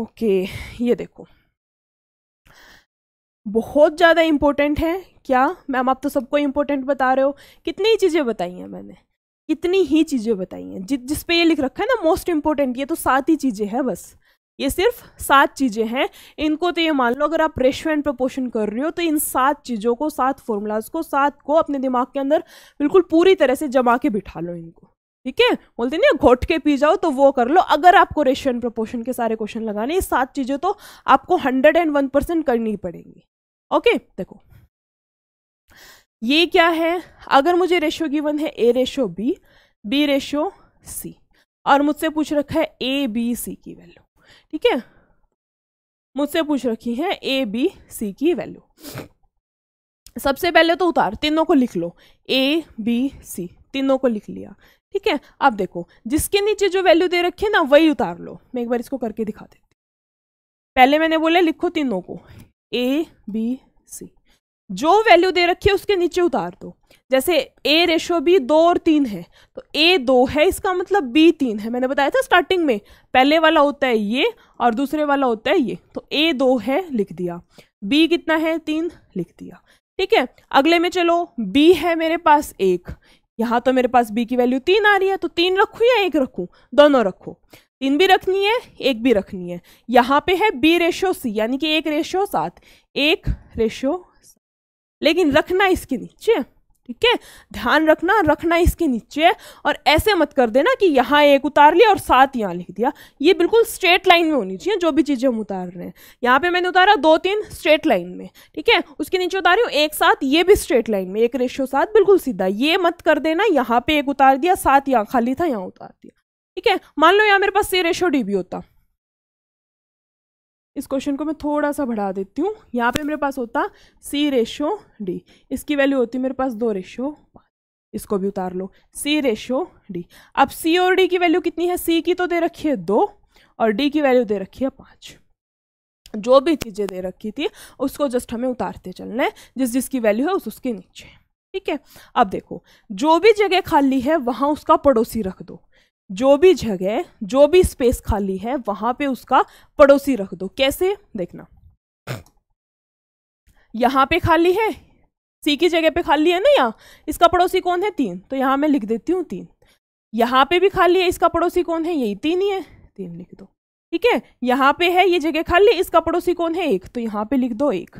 ओके ये देखो बहुत ज़्यादा इंपॉर्टेंट है क्या मैम आप तो सबको इंपॉर्टेंट बता रहे हो कितनी चीज़ें बताई हैं मैंने कितनी ही चीज़ें बताई हैं जि जिस पे ये लिख रखा है ना मोस्ट इंपॉर्टेंट ये तो सात ही चीज़ें हैं बस ये सिर्फ सात चीज़ें हैं इनको तो ये मान लो अगर आप रेशो एंड प्रपोशन कर रहे हो तो इन सात चीज़ों को सात फॉर्मूलाज को सात को अपने दिमाग के अंदर बिल्कुल पूरी तरह से जमा के बिठा लो इनको ठीक है बोलते नहीं घोट के पी जाओ तो वो कर लो अगर आपको रेशो एंड प्रपोर्शन के सारे क्वेश्चन लगाने ये सात चीज़ें तो आपको हंड्रेड एंड वन परसेंट करनी पड़ेंगी ओके देखो ये क्या है अगर मुझे रेशियो गिवन है a ratio b b ratio c और मुझसे पूछ रखा है ए बी सी की वैल्यू ठीक है मुझसे पूछ रखी है ए बी सी की वैल्यू सबसे पहले तो उतार तीनों को लिख लो ए बी सी तीनों को लिख लिया ठीक है अब देखो जिसके नीचे जो वैल्यू दे रखी है ना वही उतार लो मैं एक बार इसको करके दिखा देती पहले मैंने बोला लिखो तीनों को ए बी सी जो वैल्यू दे रखी है उसके नीचे उतार दो जैसे ए रेशो बी दो और तीन है तो ए दो है इसका मतलब बी तीन है मैंने बताया था स्टार्टिंग में पहले वाला होता है ये और दूसरे वाला होता है ये तो ए दो है लिख दिया बी कितना है तीन लिख दिया ठीक है अगले में चलो बी है मेरे पास एक यहाँ तो मेरे पास बी की वैल्यू तीन आ रही है तो तीन रखूँ या एक रखूँ दोनों रखो तीन भी रखनी है एक भी रखनी है यहाँ पे है बी रेशो सी यानी कि एक रेशो सात एक रेशो लेकिन रखना इसके नीचे ठीक है ध्यान रखना रखना इसके नीचे और ऐसे मत कर देना कि यहाँ एक उतार लिया और सात यहाँ लिख दिया ये बिल्कुल स्ट्रेट लाइन में होनी चाहिए जो भी चीज़ें हम उतार रहे हैं यहाँ पे मैंने उतारा दो तीन स्ट्रेट लाइन में ठीक है उसके नीचे उतारी हूँ एक साथ ये भी स्ट्रेट लाइन में एक रेशो साथ बिल्कुल सीधा ये मत कर देना यहाँ पे एक उतार दिया सात यहाँ खाली था यहाँ उतार दिया ठीक है मान लो यहाँ मेरे पास ये रेशो डी भी होता इस क्वेश्चन को मैं थोड़ा सा बढ़ा देती हूँ यहाँ पे मेरे पास होता सी रेशो डी इसकी वैल्यू होती मेरे पास दो रेशो इसको भी उतार लो सी रेशो डी अब सी और डी की वैल्यू कितनी है सी की तो दे रखी है दो और डी की वैल्यू दे रखी है पाँच जो भी चीज़ें दे रखी थी उसको जस्ट हमें उतारते चलना है जिस जिसकी वैल्यू है उस उसके नीचे ठीक है अब देखो जो भी जगह खाली है वहाँ उसका पड़ोसी रख दो जो भी जगह जो भी स्पेस खाली है वहां पे उसका पड़ोसी रख दो कैसे देखना यहाँ पे खाली है सी की जगह पे खाली है ना यहाँ इसका पड़ोसी कौन है तीन तो यहां मैं लिख देती हूँ तीन यहां पे भी खाली है इसका पड़ोसी कौन है यही तीन ही है तीन लिख दो ठीक है यहाँ पे है ये जगह खाली इसका पड़ोसी कौन है एक तो यहाँ पे लिख दो एक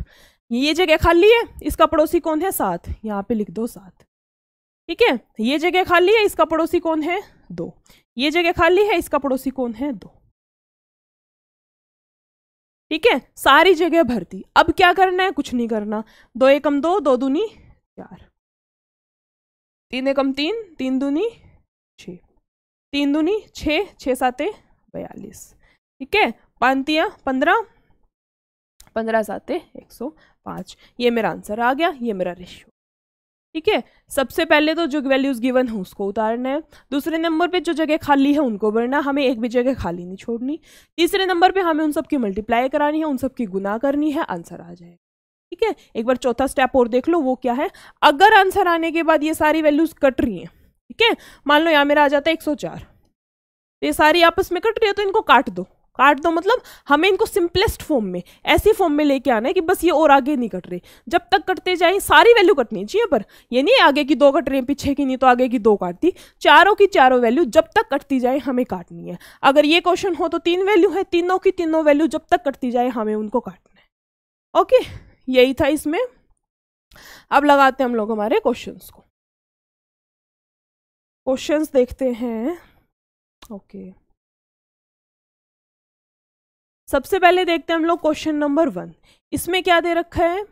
ये जगह खाली है इसका पड़ोसी कौन है सात यहाँ पे लिख दो सात ठीक है ये जगह खाली है इसका पड़ोसी कौन है दो ये जगह खाली है इसका पड़ोसी कौन है दो ठीक है सारी जगह भरती अब क्या करना है कुछ नहीं करना दो एकम दो दो दूनी चार तीन एकम तीन तीन दूनी छ तीन दूनी छ छः साते बयालीस ठीक है पांतियाँ पंद्रह पंद्रह सातें एक सौ पाँच ये मेरा आंसर आ गया ये मेरा रेशियो ठीक है सबसे पहले तो जो वैल्यूज़ गिवन है उसको उतारना है दूसरे नंबर पे जो जगह खाली है उनको भरना हमें एक भी जगह खाली नहीं छोड़नी तीसरे नंबर पे हमें उन सब की मल्टीप्लाई करानी है उन सब की गुना करनी है आंसर आ जाएगा ठीक है एक बार चौथा स्टेप और देख लो वो क्या है अगर आंसर आने के बाद ये सारी वैल्यूज़ कट रही हैं ठीक है मान लो यहाँ मेरा आ जाता है एक तो ये सारी आपस में कट रही है तो इनको काट दो काट दो मतलब हमें इनको सिंपलेस्ट फॉर्म में ऐसी फॉर्म में लेके आना है कि बस ये और आगे नहीं कट रहे जब तक कटते जाएं सारी वैल्यू कटनी चाहिए हाँ, पर ये नहीं आगे की दो कट रही हैं पीछे की नहीं तो आगे की दो काट दी चारों की चारों वैल्यू जब तक कटती जाए हमें काटनी है अगर ये क्वेश्चन हो तो तीन वैल्यू है तीनों की तीनों वैल्यू जब तक कटती जाए हमें उनको काटना है ओके यही था इसमें अब लगाते हैं हम लोग हमारे क्वेश्चंस को क्वेश्चंस देखते हैं ओके okay. सबसे पहले देखते हैं हम लोग क्वेश्चन नंबर वन इसमें क्या दे रखा है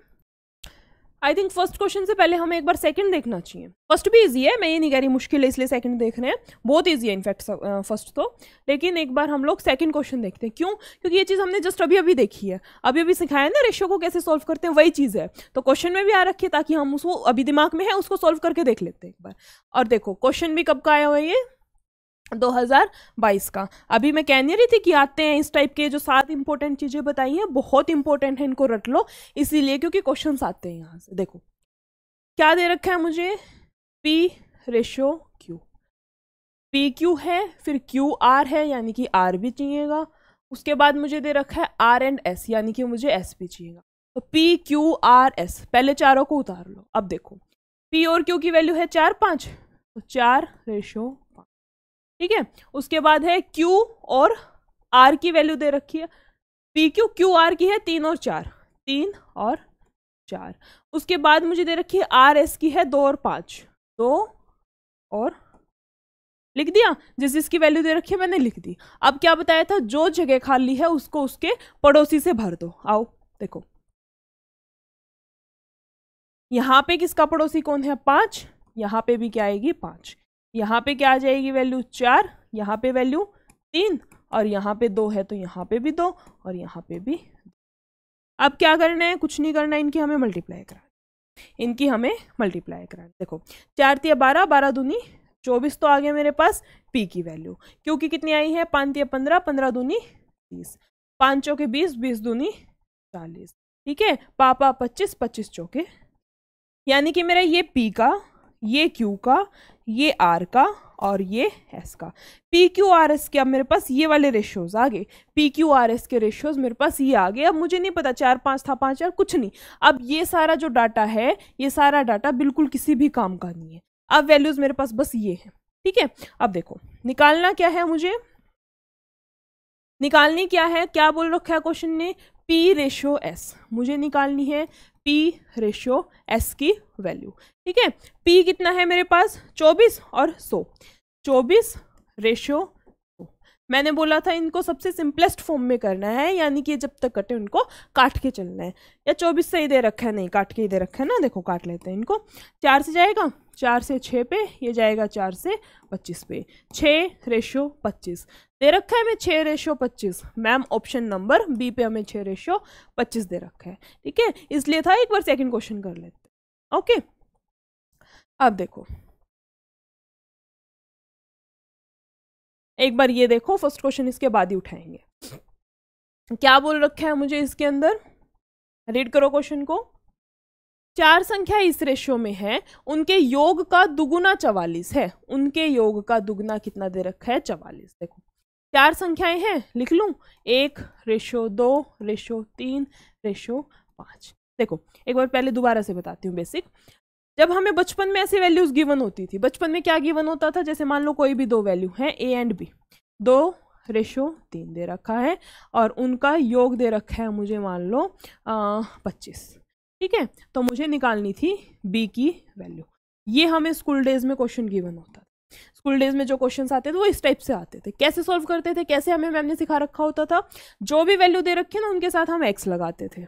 आई थिंक फर्स्ट क्वेश्चन से पहले हमें एक बार सेकंड देखना चाहिए फर्स्ट भी इजी है मैं ये नहीं कह रही मुश्किल है इसलिए सेकंड देख रहे हैं बहुत इजी है इनफैक्ट फर्स्ट तो लेकिन एक बार हम लोग सेकंड क्वेश्चन देखते हैं क्यों क्योंकि ये चीज़ हमने जस्ट अभी अभी देखी है अभी अभी सिखाया ना रेशो को कैसे सॉल्व करते हैं वही चीज़ है तो क्वेश्चन में भी आ रखिए ताकि हम उसको अभी दिमाग में है उसको सॉल्व करके देख लेते हैं एक बार और देखो क्वेश्चन भी कब का आया हुआ है ये 2022 का अभी मैं कह नहीं रही थी कि आते हैं इस टाइप के जो सात इंपॉर्टेंट चीज़ें बताई हैं बहुत इंपॉर्टेंट है इनको रट लो इसीलिए क्योंकि क्वेश्चन आते हैं यहाँ से देखो क्या दे रखा है मुझे p ratio q p q है फिर क्यू आर है यानी कि आर भी चाहिएगा उसके बाद मुझे दे रखा है आर एंड एस यानी कि मुझे एस भी चाहिएगा तो पी क्यू आर एस पहले चारों को उतार लो अब देखो पी और क्यू की वैल्यू है चार पाँच तो चार रेशो ठीक है उसके बाद है क्यू और आर की वैल्यू दे रखी है पी क्यू क्यू आर की है तीन और चार तीन और चार उसके बाद मुझे दे रखी है आर एस की है दो और पाँच दो और लिख दिया जिस जिसकी वैल्यू दे रखी है मैंने लिख दी अब क्या बताया था जो जगह खाली है उसको उसके पड़ोसी से भर दो आओ देखो यहाँ पे किसका पड़ोसी कौन है पाँच यहाँ पे भी क्या आएगी पाँच यहाँ पे क्या आ जाएगी वैल्यू चार यहाँ पे वैल्यू तीन और यहाँ पे दो है तो यहाँ पे भी दो और यहाँ पे भी अब क्या करना है कुछ नहीं करना है इनकी हमें मल्टीप्लाई करा इनकी हमें मल्टीप्लाई करा देखो चार तिया बारह बारह दूनी चौबीस तो आ गया मेरे पास पी की वैल्यू क्योंकि कितनी आई है पाँच तिया पंद्रह पंद्रह दूनी तीस पाँच चौके बीस बीस दूनी चालीस ठीक है पापा पच्चीस पच्चीस चौके यानी कि मेरा ये पी का ये क्यू का ये आर का और ये एस का पी क्यू आर एस के अब मेरे पास ये वाले रेशियोज आ गए पी क्यू आर एस के रेशियोज मेरे पास ये आ गए अब मुझे नहीं पता चार पाँच था पाँच चार कुछ नहीं अब ये सारा जो डाटा है ये सारा डाटा बिल्कुल किसी भी काम का नहीं है अब वैल्यूज मेरे पास बस ये है ठीक है अब देखो निकालना क्या है मुझे निकालनी क्या है क्या बोल रखा है क्वेश्चन ने पी रेशो एस मुझे निकालनी है पी रेशियो एस की वैल्यू ठीक है पी कितना है मेरे पास चौबीस और सो चौबीस रेशियो मैंने बोला था इनको सबसे सिंपलेस्ट फॉर्म में करना है यानी कि जब तक कटे उनको काट के चलना है या चौबीस से ही दे रखा है नहीं काट के ही दे रखा है ना देखो काट लेते हैं इनको चार से जाएगा चार से छः पे ये जाएगा चार से पच्चीस पे छः रेशो पच्चीस दे रखा है हमें छः रेशो पच्चीस मैम ऑप्शन नंबर बी पे हमें छः रेशो पच्चीस दे रखा है ठीक है इसलिए था एक बार सेकंड क्वेश्चन कर लेते ओके अब देखो एक बार ये देखो फर्स्ट क्वेश्चन इसके बाद ही उठाएंगे क्या बोल रखा है मुझे इसके अंदर रीड करो क्वेश्चन को चार संख्या इस रेशियो में है उनके योग का दुगुना चवालीस है उनके योग का दुगुना कितना दे रखा है चवालीस देखो चार संख्याएं हैं लिख लूँ एक रेशो दो रेशो तीन रेशो पाँच देखो एक बार पहले दोबारा से बताती हूँ बेसिक जब हमें बचपन में ऐसी वैल्यूज गिवन होती थी बचपन में क्या गिवन होता था जैसे मान लो कोई भी दो वैल्यू है ए एंड बी दो रेशो तीन दे रखा है और उनका योग दे रखा है मुझे मान लो पच्चीस ठीक है तो मुझे निकालनी थी बी की वैल्यू ये हमें स्कूल डेज में क्वेश्चन गिवन होता था स्कूल डेज में जो क्वेश्चंस आते थे वो इस टाइप से आते थे कैसे सॉल्व करते थे कैसे हमें मैम ने सिखा रखा होता था जो भी वैल्यू दे रखी है ना उनके साथ हम एक्स लगाते थे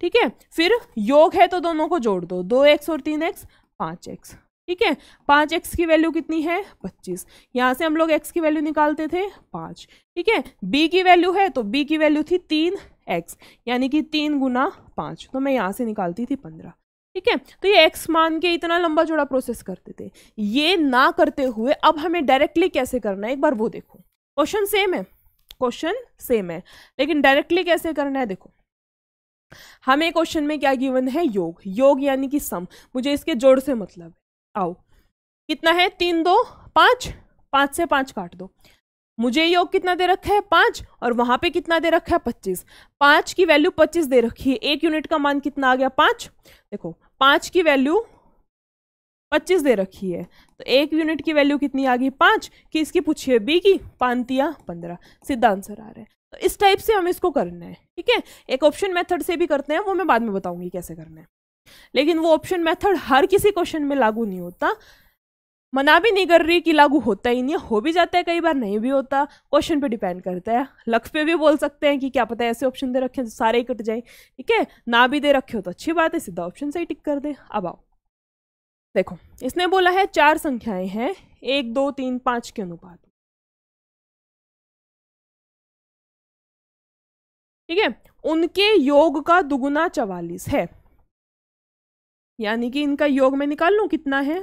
ठीक है फिर योग है तो दोनों को जोड़ दो दो एक्स और तीन एक्स पाँच एक्स ठीक है पाँच एक्स की वैल्यू कितनी है पच्चीस यहाँ से हम लोग एक्स की वैल्यू निकालते थे पाँच ठीक है बी की वैल्यू है तो बी की वैल्यू थी तीन एक्स यानी कि तीन गुना पाँच तो मैं यहाँ से निकालती थी पंद्रह ठीक है तो ये एक्स मान के इतना लंबा जोड़ा प्रोसेस करते थे ये ना करते हुए अब हमें डायरेक्टली कैसे करना है एक बार वो देखो क्वेश्चन सेम है क्वेश्चन सेम है लेकिन डायरेक्टली कैसे करना है देखो हमें क्वेश्चन में क्या गिवन है योग योग यानी कि सम मुझे इसके जोड़ से मतलब है आओ कितना है तीन दो पाँच पाँच से पाँच काट दो मुझे योग कितना दे रखा है पाँच और वहाँ पे कितना दे रखा है पच्चीस पाँच की वैल्यू पच्चीस दे रखी है एक यूनिट का मान कितना आ गया पाँच देखो पाँच की वैल्यू पच्चीस दे रखी है तो एक यूनिट की वैल्यू कितनी आ गई पाँच कि इसकी पूछिए बी की पानतिया पंद्रह सीधा आंसर आ रहा है तो इस टाइप से हम इसको करना है ठीक है एक ऑप्शन मेथड से भी करते हैं वो मैं बाद में बताऊंगी कैसे करना है लेकिन वो ऑप्शन मेथड हर किसी क्वेश्चन में लागू नहीं होता मना भी नहीं कर रही कि लागू होता ही नहीं हो भी जाता है कई बार नहीं भी होता क्वेश्चन पे डिपेंड करता है लक पे भी बोल सकते हैं कि क्या पता है ऐसे ऑप्शन दे रखे तो सारे ही कट जाए ठीक है ना भी दे रखे हो तो अच्छी बात है सीधा ऑप्शन से ही टिक कर दे अब आओ देखो इसने बोला है चार संख्याएं हैं एक दो तीन पाँच के अनुपात ठीक है उनके योग का दुगुना चवालीस है यानी कि इनका योग मैं निकाल लूँ कितना है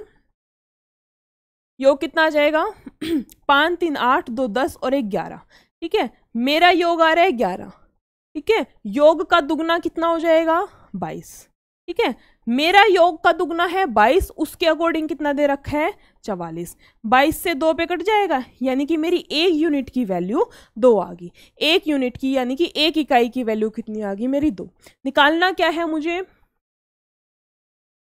योग कितना आ जाएगा पाँच तीन आठ दो दस और एक ग्यारह ठीक है मेरा योग आ रहा है ग्यारह ठीक है योग का दुगना कितना हो जाएगा बाईस ठीक है मेरा योग का दुगना है बाईस उसके अकॉर्डिंग कितना दे रखा है चवालीस बाईस से दो पे कट जाएगा यानी कि मेरी एक यूनिट की वैल्यू दो आ गई एक यूनिट की यानी कि एक इकाई की वैल्यू कितनी आ गई मेरी दो निकालना क्या है मुझे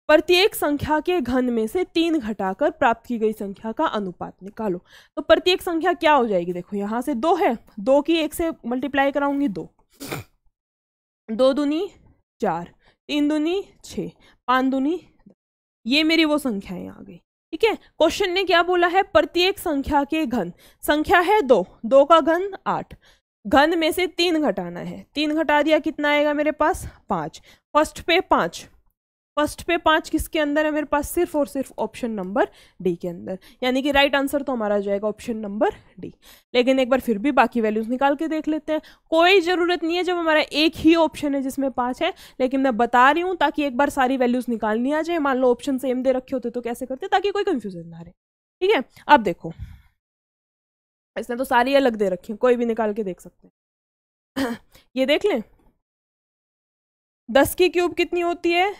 प्रत्येक संख्या के घन में से तीन घटाकर प्राप्त की गई संख्या का अनुपात निकालो तो प्रत्येक संख्या क्या हो जाएगी देखो यहाँ से दो है दो की एक से मल्टीप्लाई कराऊंगी दो दो दुनी चार तीन दुनी छः पाँच दुनी ये मेरी वो संख्याएं आ गई ठीक है क्वेश्चन ने क्या बोला है प्रत्येक संख्या के घन संख्या है दो दो का घन आठ घन में से तीन घटाना है तीन घटा दिया कितना आएगा मेरे पास पाँच फर्स्ट पे पाँच फर्स्ट पे पांच किसके अंदर है मेरे पास सिर्फ और सिर्फ ऑप्शन नंबर डी के अंदर यानी कि राइट आंसर तो हमारा जाएगा ऑप्शन नंबर डी लेकिन एक बार फिर भी बाकी वैल्यूज़ निकाल के देख लेते हैं कोई ज़रूरत नहीं है जब हमारा एक ही ऑप्शन है जिसमें पांच है लेकिन मैं बता रही हूँ ताकि एक बार सारी वैल्यूज़ निकालनी आ जाए मान लो ऑप्शन सेम दे रखे होते तो कैसे करते ताकि कोई कंफ्यूजन ना रहे ठीक है अब देखो इसने तो सारी अलग दे रखी है कोई भी निकाल के देख सकते हैं ये देख लें दस की क्यूब कितनी होती है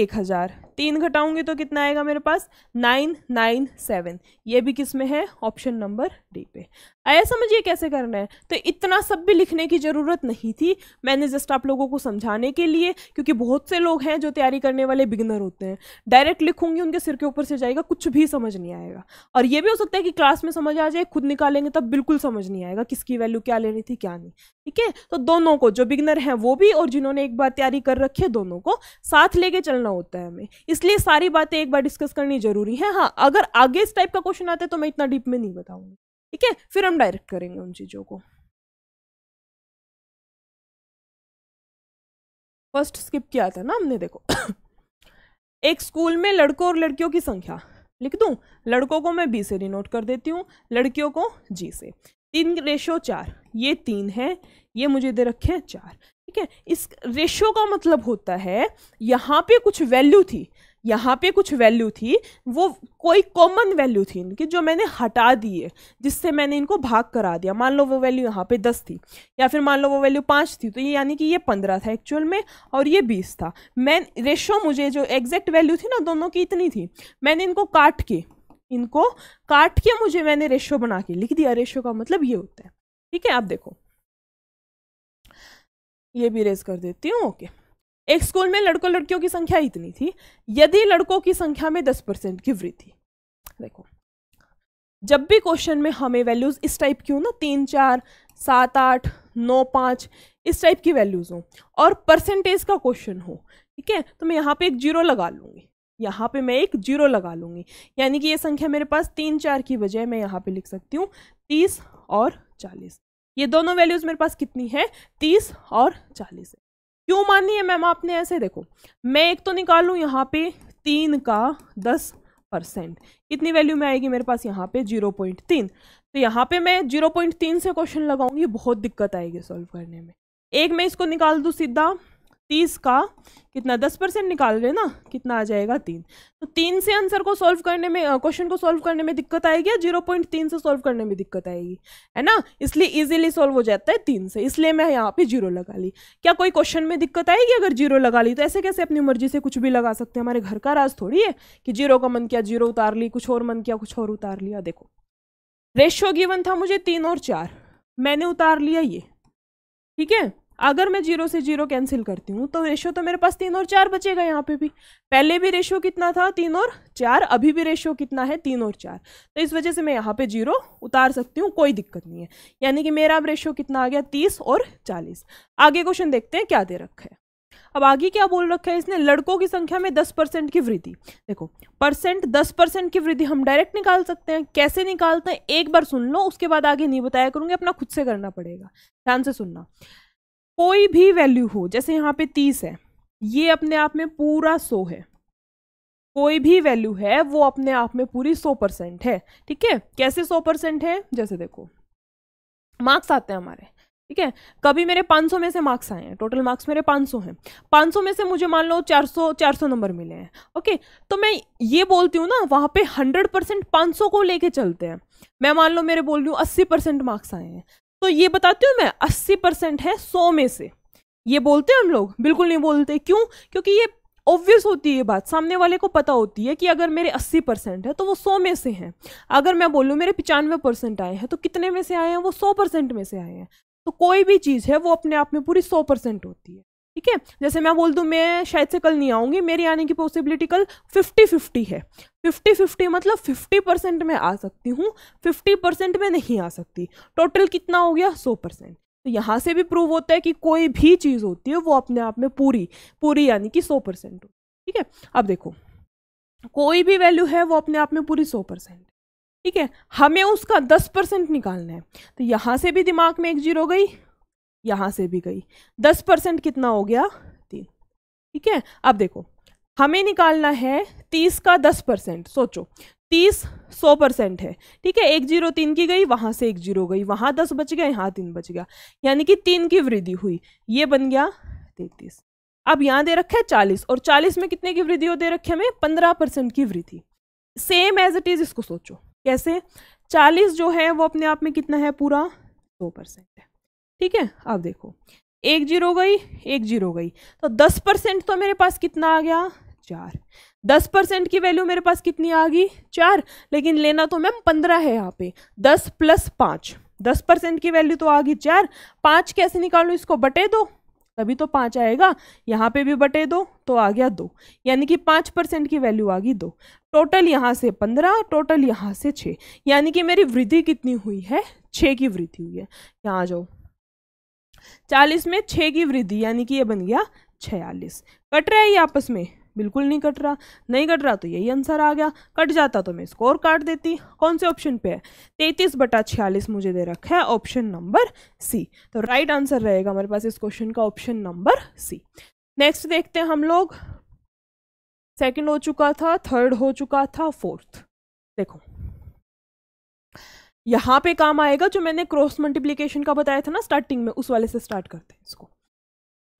एक हज़ार तीन घटाऊंगी तो कितना आएगा मेरे पास नाइन नाइन सेवन ये भी किस में है ऑप्शन नंबर डी पे आया समझिए कैसे करना है तो इतना सब भी लिखने की ज़रूरत नहीं थी मैंने जस्ट आप लोगों को समझाने के लिए क्योंकि बहुत से लोग हैं जो तैयारी करने वाले बिगनर होते हैं डायरेक्ट लिखूंगी उनके सिर के ऊपर से जाएगा कुछ भी समझ नहीं आएगा और ये भी हो सकता है कि क्लास में समझ आ जाए खुद निकालेंगे तब बिल्कुल समझ नहीं आएगा किसकी वैल्यू क्या लेनी थी क्या नहीं ठीक है तो दोनों को जो बिगनर हैं वो भी और जिन्होंने एक बार तैयारी कर रखी है दोनों को साथ लेके चलना होता है हमें इसलिए सारी बातें एक बार डिस्कस करनी जरूरी है हाँ अगर आगे इस टाइप का क्वेश्चन आता है तो मैं इतना डीप में नहीं बताऊंगी ठीक है फिर हम डायरेक्ट करेंगे उन चीज़ों को फर्स्ट स्किप किया था ना हमने देखो एक स्कूल में लड़कों और लड़कियों की संख्या लिख दू लड़कों को मैं बी से डिनोट कर देती हूँ लड़कियों को जी से तीन रेशो चार ये तीन है ये मुझे दे रखे हैं चार ठीक है इस रेशो का मतलब होता है यहाँ पे कुछ वैल्यू थी यहाँ पे कुछ वैल्यू थी वो कोई कॉमन वैल्यू थी इनकी जो मैंने हटा दी है जिससे मैंने इनको भाग करा दिया मान लो वो वैल्यू यहाँ पे दस थी या फिर मान लो वो वैल्यू पाँच थी तो ये यानी कि ये पंद्रह था एक्चुअल में और ये बीस था मैं रेशो मुझे जो एग्जैक्ट वैल्यू थी ना दोनों की इतनी थी मैंने इनको काट के इनको काट के मुझे मैंने रेशो बना के लिख दिया रेशो का मतलब ये होता है ठीक है आप देखो ये भी रेज कर देती हूँ ओके एक स्कूल में लड़कों लड़कियों की संख्या इतनी थी यदि लड़कों की संख्या में दस परसेंट की वृद्धि देखो जब भी क्वेश्चन में हमें वैल्यूज़ इस टाइप की हो ना तीन चार सात आठ नौ पाँच इस टाइप की वैल्यूज़ हो और परसेंटेज का क्वेश्चन हो ठीक है तो मैं यहाँ पे एक जीरो लगा लूँगी यहाँ पे मैं एक जीरो लगा लूँगी यानी कि ये संख्या मेरे पास तीन चार की बजाय मैं यहाँ पे लिख सकती हूँ तीस और चालीस ये दोनों वैल्यूज मेरे पास कितनी है तीस और चालीस है क्यों माननी है मैम आपने ऐसे देखो मैं एक तो निकाल लूँ यहाँ पे तीन का दस परसेंट कितनी वैल्यू में आएगी मेरे पास यहाँ पे जीरो पॉइंट तीन तो यहाँ पे मैं जीरो पॉइंट तीन से क्वेश्चन लगाऊंगी बहुत दिक्कत आएगी सॉल्व करने में एक मैं इसको निकाल दूँ सीधा तीस का कितना दस परसेंट निकाल रहे ना कितना आ जाएगा तीन तो तीन से आंसर को सॉल्व करने में क्वेश्चन को सॉल्व करने में दिक्कत आएगी या जीरो पॉइंट तीन से सॉल्व करने में दिक्कत आएगी है ना इसलिए इजीली सॉल्व हो जाता है तीन से इसलिए मैं यहाँ पे जीरो लगा ली क्या कोई क्वेश्चन में दिक्कत आएगी अगर जीरो लगा ली तो ऐसे कैसे अपनी मर्जी से कुछ भी लगा सकते हैं हमारे घर का राज थोड़ी है कि जीरो का मन किया जीरो उतार ली कुछ और मन किया कुछ और उतार लिया देखो रेशो गिवन था मुझे तीन और चार मैंने उतार लिया ये ठीक है अगर मैं जीरो से जीरो कैंसिल करती हूँ तो रेशो तो मेरे पास तीन और चार बचेगा यहाँ पे भी पहले भी रेशो कितना था तीन और चार अभी भी रेशो कितना है तीन और चार तो इस वजह से मैं यहाँ पे जीरो उतार सकती हूँ कोई दिक्कत नहीं है यानी कि मेरा अब रेशो कितना आ गया तीस और चालीस आगे क्वेश्चन देखते हैं क्या दे रखा है अब आगे क्या बोल रखा है इसने लड़कों की संख्या में दस परसेंट की वृद्धि देखो परसेंट दस परसेंट की वृद्धि हम डायरेक्ट निकाल सकते हैं कैसे निकालते हैं एक बार सुन लो उसके बाद आगे नहीं बताया करूँगी अपना खुद से करना पड़ेगा ध्यान से सुनना कोई भी वैल्यू हो जैसे यहाँ पे तीस है ये अपने आप में पूरा सौ है कोई भी वैल्यू है वो अपने आप में पूरी सौ परसेंट है ठीक है कैसे सौ परसेंट है जैसे देखो मार्क्स आते हैं हमारे ठीक है कभी मेरे सौ में से मार्क्स आए हैं टोटल मार्क्स मेरे पाँच सौ हैं पाँच सौ में से मुझे मान लो चार सौ चार सौ नंबर मिले हैं ओके तो मैं ये बोलती हूँ ना वहाँ पे हंड्रेड परसेंट पाँच को लेके चलते हैं मैं मान लो मेरे बोल रही हूँ अस्सी परसेंट मार्क्स आए हैं तो ये बताती हूँ मैं अस्सी परसेंट है सौ में से ये बोलते हैं हम लोग बिल्कुल नहीं बोलते क्यों क्योंकि ये ऑब्वियस होती है ये बात सामने वाले को पता होती है कि अगर मेरे अस्सी परसेंट है तो वो सौ में से हैं अगर मैं बोलूँ मेरे पचानवे परसेंट आए हैं तो कितने में से आए हैं वो सौ परसेंट में से आए हैं तो कोई भी चीज़ है वो अपने आप में पूरी सौ परसेंट होती है ठीक है जैसे मैं बोल दूँ मैं शायद से कल नहीं आऊँगी मेरी आने की पॉसिबिलिटी कल फिफ्टी फिफ्टी है फिफ्टी फिफ्टी मतलब फिफ्टी परसेंट मैं आ सकती हूँ फिफ्टी परसेंट मैं नहीं आ सकती टोटल कितना हो गया सौ परसेंट तो यहाँ से भी प्रूव होता है कि कोई भी चीज़ होती है वो अपने आप में पूरी पूरी यानी कि सौ परसेंट हो ठीक है अब देखो कोई भी वैल्यू है वो अपने आप में पूरी सौ परसेंट ठीक है हमें उसका दस परसेंट निकालना है तो यहाँ से भी दिमाग में एक जीरो गई यहाँ से भी गई दस परसेंट कितना हो गया तीन ठीक है अब देखो हमें निकालना है तीस का दस परसेंट सोचो तीस सौ परसेंट है ठीक है एक जीरो तीन की गई वहाँ से एक जीरो गई वहाँ दस बच गया यहाँ तीन बच गया यानी कि तीन की वृद्धि हुई ये बन गया तैतीस अब यहाँ दे रखा है चालीस और चालीस में कितने की वृद्धि हो दे रखे हमें पंद्रह परसेंट की वृद्धि सेम एज इट इज़ इसको सोचो कैसे चालीस जो है वो अपने आप में कितना है पूरा सौ परसेंट है ठीक है अब देखो एक जीरो गई एक जीरो गई तो दस परसेंट तो मेरे पास कितना आ गया चार दस परसेंट की वैल्यू मेरे पास कितनी आ गई चार लेकिन लेना तो मैम पंद्रह है यहाँ पे दस प्लस पाँच दस परसेंट की वैल्यू तो आ गई चार पाँच कैसे निकालो इसको बटे दो तभी तो पाँच आएगा यहाँ पे भी बटे दो तो आ गया दो यानी कि पाँच परसेंट की वैल्यू आ गई दो टोटल यहाँ से पंद्रह टोटल यहाँ से छः यानी कि मेरी वृद्धि कितनी हुई है छः की वृद्धि हुई है यहाँ आ जाओ चालीस में छः की वृद्धि यानी कि ये बन गया छियालीस कट रहा है ये आपस में बिल्कुल नहीं कट रहा नहीं कट रहा तो यही आंसर आ गया कट जाता तो मैं स्कोर काट देती कौन से ऑप्शन पे है तैतीस बटा छियालीस मुझे दे रखा है ऑप्शन नंबर सी तो राइट आंसर रहेगा हमारे पास इस क्वेश्चन का ऑप्शन नंबर सी नेक्स्ट देखते हैं हम लोग सेकंड हो चुका था थर्ड हो चुका था फोर्थ देखो यहाँ पे काम आएगा जो मैंने क्रॉस मल्टीप्लीकेशन का बताया था ना स्टार्टिंग में उस वाले से स्टार्ट करते हैं इसको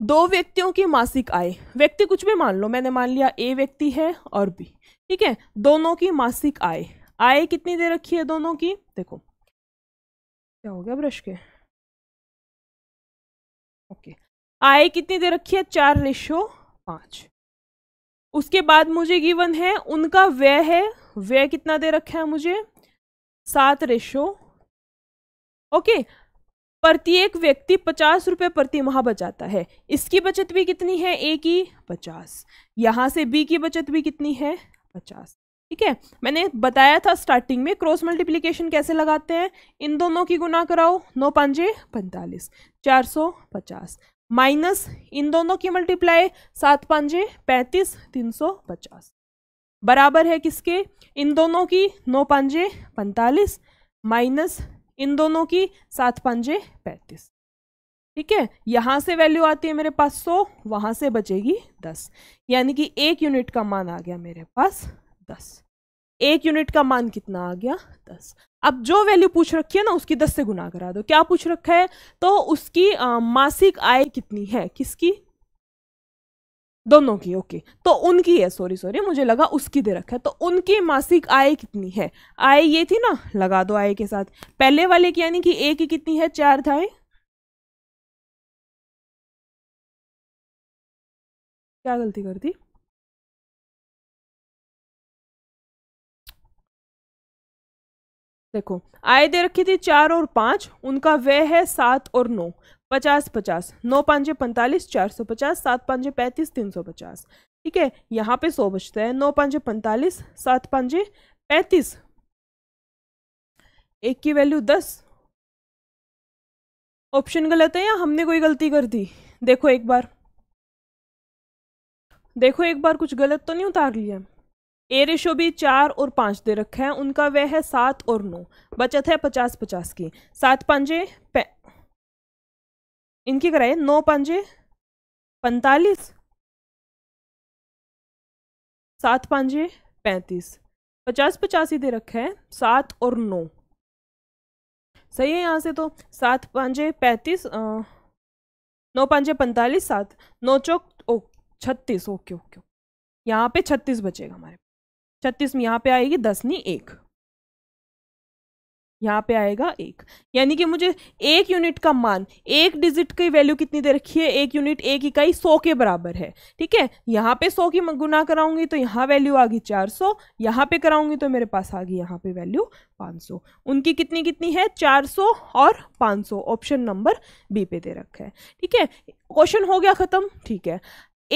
दो व्यक्तियों की मासिक आय व्यक्ति कुछ भी मान लो मैंने मान लिया ए व्यक्ति है और बी ठीक है दोनों की मासिक आय आय कितनी दे रखी है दोनों की देखो क्या हो गया ब्रश के ओके आय कितनी दे रखी है चार रेशो पांच उसके बाद मुझे गिवन है उनका व्यय है व्यय कितना दे रखा है मुझे सात रेशो ओके प्रत्येक व्यक्ति पचास रुपये प्रति माह बचाता है इसकी बचत भी कितनी है ए की पचास यहाँ से बी की बचत भी कितनी है पचास ठीक है मैंने बताया था स्टार्टिंग में क्रॉस मल्टीप्लिकेशन कैसे लगाते हैं इन दोनों की गुना कराओ नौ पांजे पैंतालीस चार सौ पचास माइनस इन दोनों की मल्टीप्लाई सात पाँचे पैंतीस तीन सौ पचास बराबर है किसके इन दोनों की नौ पंजे पैंतालीस माइनस इन दोनों की सात पंजे पैंतीस ठीक है यहाँ से वैल्यू आती है मेरे पास सौ वहाँ से बचेगी दस यानी कि एक यूनिट का मान आ गया मेरे पास दस एक यूनिट का मान कितना आ गया दस अब जो वैल्यू पूछ रखी है ना उसकी दस से गुना करा दो क्या पूछ रखा है तो उसकी आ, मासिक आय कितनी है किसकी दोनों की ओके तो उनकी है सॉरी सॉरी मुझे लगा उसकी दे रखा है तो उनकी मासिक आय कितनी है आय ये थी ना लगा दो आय के साथ पहले वाले की यानी कि ए की कितनी है चार था है? क्या गलती कर दी देखो आय दे रखी थी चार और पांच उनका वह है सात और नौ पचास पचास नौ पाँच पैंतालीस चार सौ पचास सात पाँचे पैंतीस तीन सौ पचास ठीक है यहाँ पे सौ बचता है नौ पाँच पैंतालीस सात पाँच पैंतीस एक की वैल्यू दस ऑप्शन गलत है या हमने कोई गलती कर दी देखो एक बार देखो एक बार कुछ गलत तो नहीं उतार लिया ए रेशो भी चार और पाँच दे रखा है उनका वह है सात और नौ बचत है पचास पचास की सात पाँचे इनकी कराइए नौ पाँच पैंतालीस सात पाँच पैंतीस पचास पचास ही दे रखे हैं सात और नौ सही है यहाँ से तो सात पाँच पैंतीस नौ पाँचे पैंतालीस सात नौ चौक ओ छत्तीस ओके ओके यहाँ पे छत्तीस बचेगा हमारे छत्तीस में यहाँ पे आएगी दस नहीं एक यहाँ पे आएगा एक यानी कि मुझे एक यूनिट का मान एक डिजिट की वैल्यू कितनी दे रखी है एक यूनिट एक इकाई सौ के बराबर है ठीक है यहाँ पे सौ की गुना कराऊंगी तो यहाँ वैल्यू आ गई चार सौ यहाँ पे कराऊंगी तो मेरे पास आ गई यहाँ पे वैल्यू पाँच सौ उनकी कितनी कितनी है चार सौ और पाँच सौ ऑप्शन नंबर बी पे दे रखा है ठीक है क्वेश्चन हो गया ख़त्म ठीक है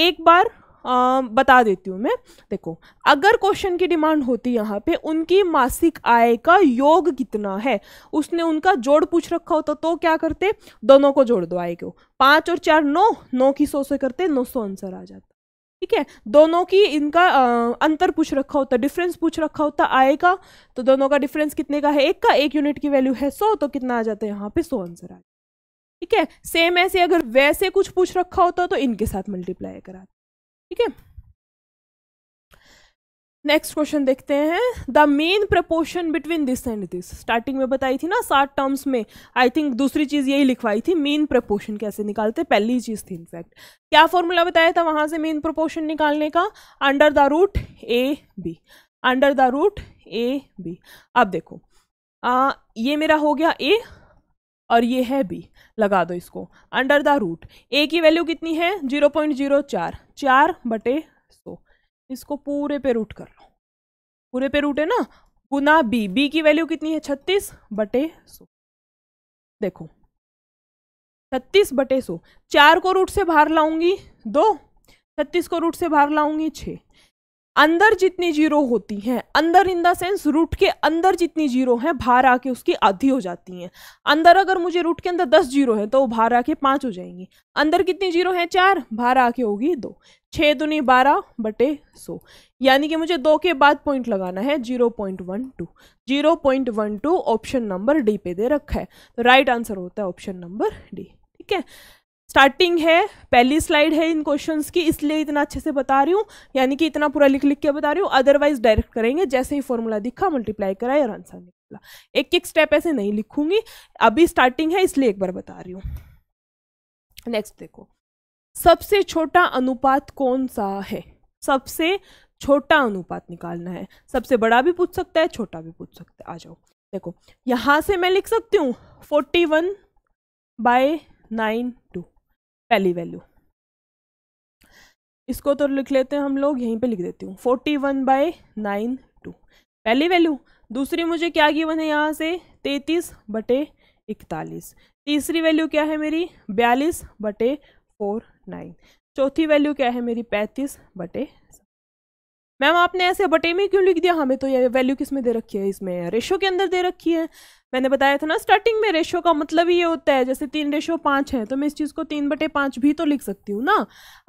एक बार आ, बता देती हूँ मैं देखो अगर क्वेश्चन की डिमांड होती यहाँ पे उनकी मासिक आय का योग कितना है उसने उनका जोड़ पूछ रखा होता तो क्या करते दोनों को जोड़ दो आय को पाँच और चार नौ नौ की सौ से करते नौ सौ आंसर आ जाता ठीक है दोनों की इनका आ, अंतर पूछ रखा होता डिफरेंस पूछ रखा होता आय का तो दोनों का डिफरेंस कितने का है एक का एक यूनिट की वैल्यू है सौ तो कितना आ जाता है यहाँ पे सौ आंसर आ ठीक है सेम ऐसे अगर वैसे कुछ पूछ रखा होता तो इनके साथ मल्टीप्लाई कराते ठीक है नेक्स्ट क्वेश्चन देखते हैं the mean proportion between this and this starting में बताई थी ना सात टर्म्स में आई थिंक दूसरी चीज यही लिखवाई थी मेन प्रपोर्शन कैसे निकालते पहली चीज थी इनफैक्ट क्या फॉर्मूला बताया था वहां से मेन प्रपोर्शन निकालने का under the root A b under the root A b अब देखो आ, ये मेरा हो गया ए और ये है बी लगा दो इसको अंडर द रूट ए की वैल्यू कितनी है जीरो पॉइंट जीरो चार चार बटे सो इसको पूरे पे रूट कर लो पूरे पे रूट है ना गुना बी बी की वैल्यू कितनी है छत्तीस बटे सो देखो छत्तीस बटे सो चार को रूट से बाहर लाऊंगी दो छत्तीस को रूट से बाहर लाऊंगी छः अंदर जितनी जीरो होती हैं अंदर इन द सेंस रूट के अंदर जितनी जीरो हैं बाहर आके उसकी आधी हो जाती हैं अंदर अगर मुझे रूट के अंदर दस जीरो हैं तो वो बाहर आके पाँच हो जाएंगी अंदर कितनी जीरो हैं चार बाहर आके होगी दो छः दुनी बारह बटे सौ यानी कि मुझे दो के बाद पॉइंट लगाना है zero point one two zero point one two option number D पे दे रखा है तो राइट आंसर होता है ऑप्शन नंबर डी ठीक है स्टार्टिंग है पहली स्लाइड है इन क्वेश्चंस की इसलिए इतना अच्छे से बता रही हूँ यानी कि इतना पूरा लिख लिख के बता रही हूँ अदरवाइज डायरेक्ट करेंगे जैसे ही फॉर्मूला दिखा मल्टीप्लाई करा और आंसर निकला एक एक स्टेप ऐसे नहीं लिखूंगी अभी स्टार्टिंग है इसलिए एक बार बता रही हूँ नेक्स्ट देखो सबसे छोटा अनुपात कौन सा है सबसे छोटा अनुपात निकालना है सबसे बड़ा भी पूछ सकता है छोटा भी पूछ सकता है आ जाओ देखो यहाँ से मैं लिख सकती हूँ forty one by nine two पहली वैल्यू इसको तो लिख लेते हैं हम लोग यहीं पे लिख देती हूँ forty one by nine two पहली वैल्यू दूसरी मुझे क्या गिवन है यहाँ से तैतीस बटे इकतालीस तीसरी वैल्यू क्या है मेरी बयालीस बटे फोर नाइन चौथी वैल्यू क्या है मेरी पैंतीस बटे मैम आपने ऐसे बटे में क्यों लिख दिया हमें तो ये वैल्यू किस में दे रखी है इसमें रेशो के अंदर दे रखी है मैंने बताया था ना स्टार्टिंग में रेशो का मतलब ये होता है जैसे तीन रेशो पाँच है तो मैं इस चीज़ को तीन बटे पाँच भी तो लिख सकती हूँ ना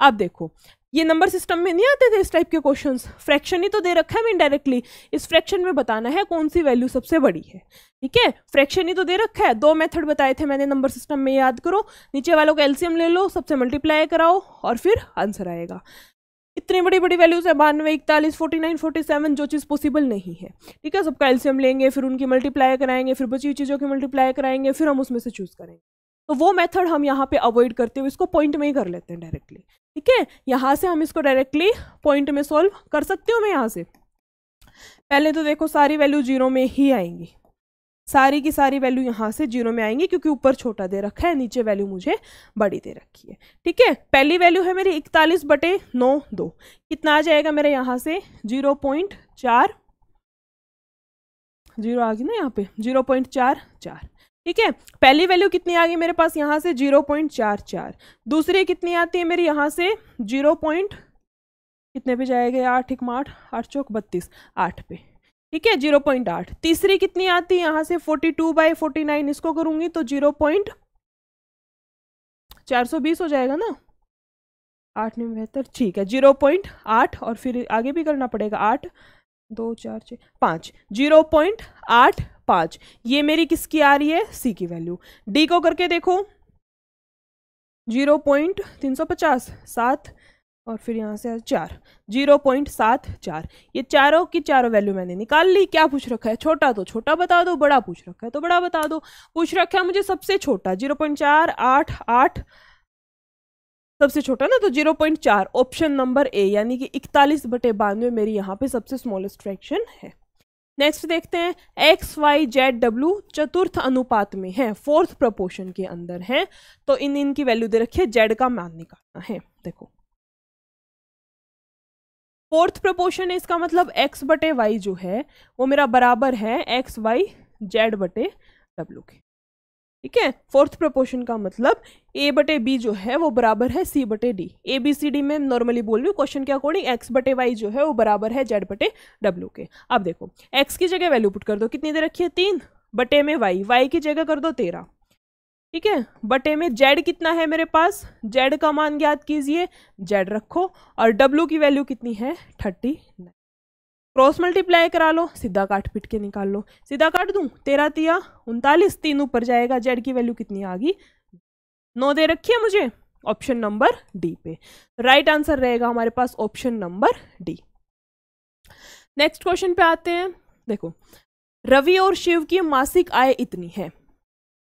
आप देखो ये नंबर सिस्टम में नहीं आते थे इस टाइप के क्वेश्चन फ्रैक्शन ही तो दे रखा है मैं डायरेक्टली इस फ्रैक्शन में बताना है कौन सी वैल्यू सबसे बड़ी है ठीक है फ्रैक्शन ही तो दे रखा है दो मेथड बताए थे मैंने नंबर सिस्टम में याद करो नीचे वालों को एलसीएम ले लो सबसे मल्टीप्लाई कराओ और फिर आंसर आएगा इतनी बड़ी बड़ी वैल्यूज़ है बानवे इकतालीस फोर्टी नाइन फोर्टी सेवन जो चीज़ पॉसिबल नहीं है ठीक है सबका एल्सियम लेंगे फिर उनकी मल्टीप्लाई कराएंगे फिर बची हुई चीज़ों की मल्टीप्लाई कराएंगे फिर हम उसमें से चूज़ करेंगे तो वो मेथड हम यहाँ पे अवॉइड करते हुए इसको पॉइंट में ही कर लेते हैं डायरेक्टली ठीक है यहाँ से हम इसको डायरेक्टली पॉइंट में सॉल्व कर सकती हूँ मैं यहाँ से पहले तो देखो सारी वैल्यू जीरो में ही आएंगी सारी की सारी वैल्यू यहाँ से जीरो में आएंगी क्योंकि ऊपर छोटा दे रखा है नीचे वैल्यू मुझे बड़ी दे रखी है ठीक है पहली वैल्यू है मेरी इकतालीस बटे नौ दो कितना आ जाएगा मेरे यहाँ से जीरो पॉइंट चार जीरो आ गई ना यहाँ पे जीरो पॉइंट चार चार ठीक है पहली वैल्यू कितनी आ गई मेरे पास यहाँ से जीरो पॉइंट चार चार दूसरी कितनी आती है मेरी यहाँ से जीरो पॉइंट कितने पे जाएगा आठ एक आठ आठ चौक बत्तीस आठ पे ठीक है जीरो पॉइंट आठ तीसरी कितनी आती है यहां से forty two by forty nine इसको करूंगी तो जीरो पॉइंट चार सौ बीस हो जाएगा ना आठ में बेहतर ठीक है जीरो पॉइंट आठ और फिर आगे भी करना पड़ेगा आठ दो चार छः पाँच जीरो पॉइंट आठ पाँच ये मेरी किसकी आ रही है सी की वैल्यू डी को करके देखो जीरो पॉइंट तीन सौ पचास सात और फिर यहाँ से चार जीरो पॉइंट सात चार ये चारों की चारों वैल्यू मैंने निकाल ली क्या पूछ रखा है छोटा तो छोटा बता दो बड़ा पूछ रखा है तो बड़ा बता दो पूछ रखा है मुझे सबसे छोटा जीरो पॉइंट चार आठ आठ सबसे छोटा ना तो जीरो पॉइंट चार ऑप्शन नंबर ए यानी कि इकतालीस बटे बानवे मेरी यहाँ पे सबसे स्मॉलेस्ट फ्रैक्शन है नेक्स्ट देखते हैं एक्स वाई जेड डब्ल्यू चतुर्थ अनुपात में है फोर्थ प्रपोर्शन के अंदर है तो इन इनकी वैल्यू दे रखी है जेड का मान निकालना है देखो फोर्थ प्रपोर्शन है इसका मतलब एक्स बटे वाई जो है वो मेरा बराबर है एक्स वाई जेड बटे डब्ल्यू के ठीक है फोर्थ प्रपोर्शन का मतलब ए बटे बी जो है वो बराबर है सी बटे d a b c d में नॉर्मली बोल रही हूँ क्वेश्चन के अकॉर्डिंग एक्स बटे वाई जो है वो बराबर है जेड बटे डब्ल्यू के अब देखो एक्स की जगह वैल्यू पुट कर दो कितनी दे रखी है तीन बटे में वाई वाई की जगह कर दो तेरह ठीक है बटे में जेड कितना है मेरे पास जेड का मान ज्ञात कीजिए जेड रखो और डब्ल्यू की वैल्यू कितनी है थर्टी नाइन क्रॉस मल्टीप्लाई करा लो सीधा काट पिट के निकाल लो सीधा काट दूं तेरह तिया उनतालीस तीन ऊपर जाएगा जेड की वैल्यू कितनी आ गई नौ दे रखिए मुझे ऑप्शन नंबर डी पे राइट आंसर रहेगा हमारे पास option number D next question पे आते हैं देखो रवि और शिव की मासिक आय इतनी है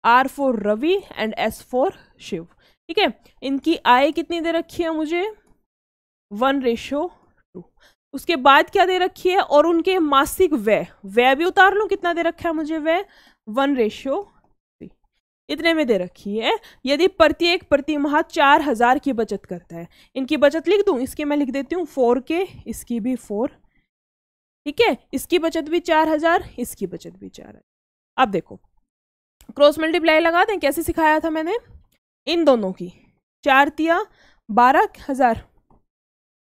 R for Ravi and S for Shiv ठीक है इनकी आय कितनी दे रखी है मुझे वन रेशो टू उसके बाद क्या दे रखी है और उनके मासिक व्यय व्यय भी उतार लूँ कितना दे रखा है मुझे व्यय वन रेशो थ्री इतने में दे रखी है यदि प्रत्येक प्रति माह चार हज़ार की बचत करता है इनकी बचत लिख दूँ इसकी मैं लिख देती हूँ फोर के इसकी भी फोर ठीक है इसकी बचत भी चार हज़ार इसकी बचत भी चार हज़ार अब देखो क्रॉस मल्टीप्लाई लगा दें कैसे सिखाया था मैंने इन दोनों की चार तिया बारह हज़ार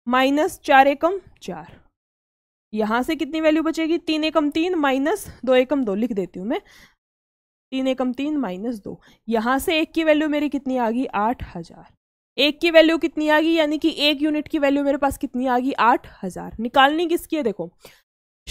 माइनस चार एकम चार यहाँ से कितनी वैल्यू बचेगी तीन एकम तीन माइनस दो एकम दो लिख देती हूँ मैं तीन एकम तीन माइनस दो यहाँ से एक की वैल्यू मेरी कितनी आ गई आठ हज़ार एक की वैल्यू कितनी आ गई यानी कि एक यूनिट की वैल्यू मेरे पास कितनी आ गई आठ हज़ार निकालनी किसकी है देखो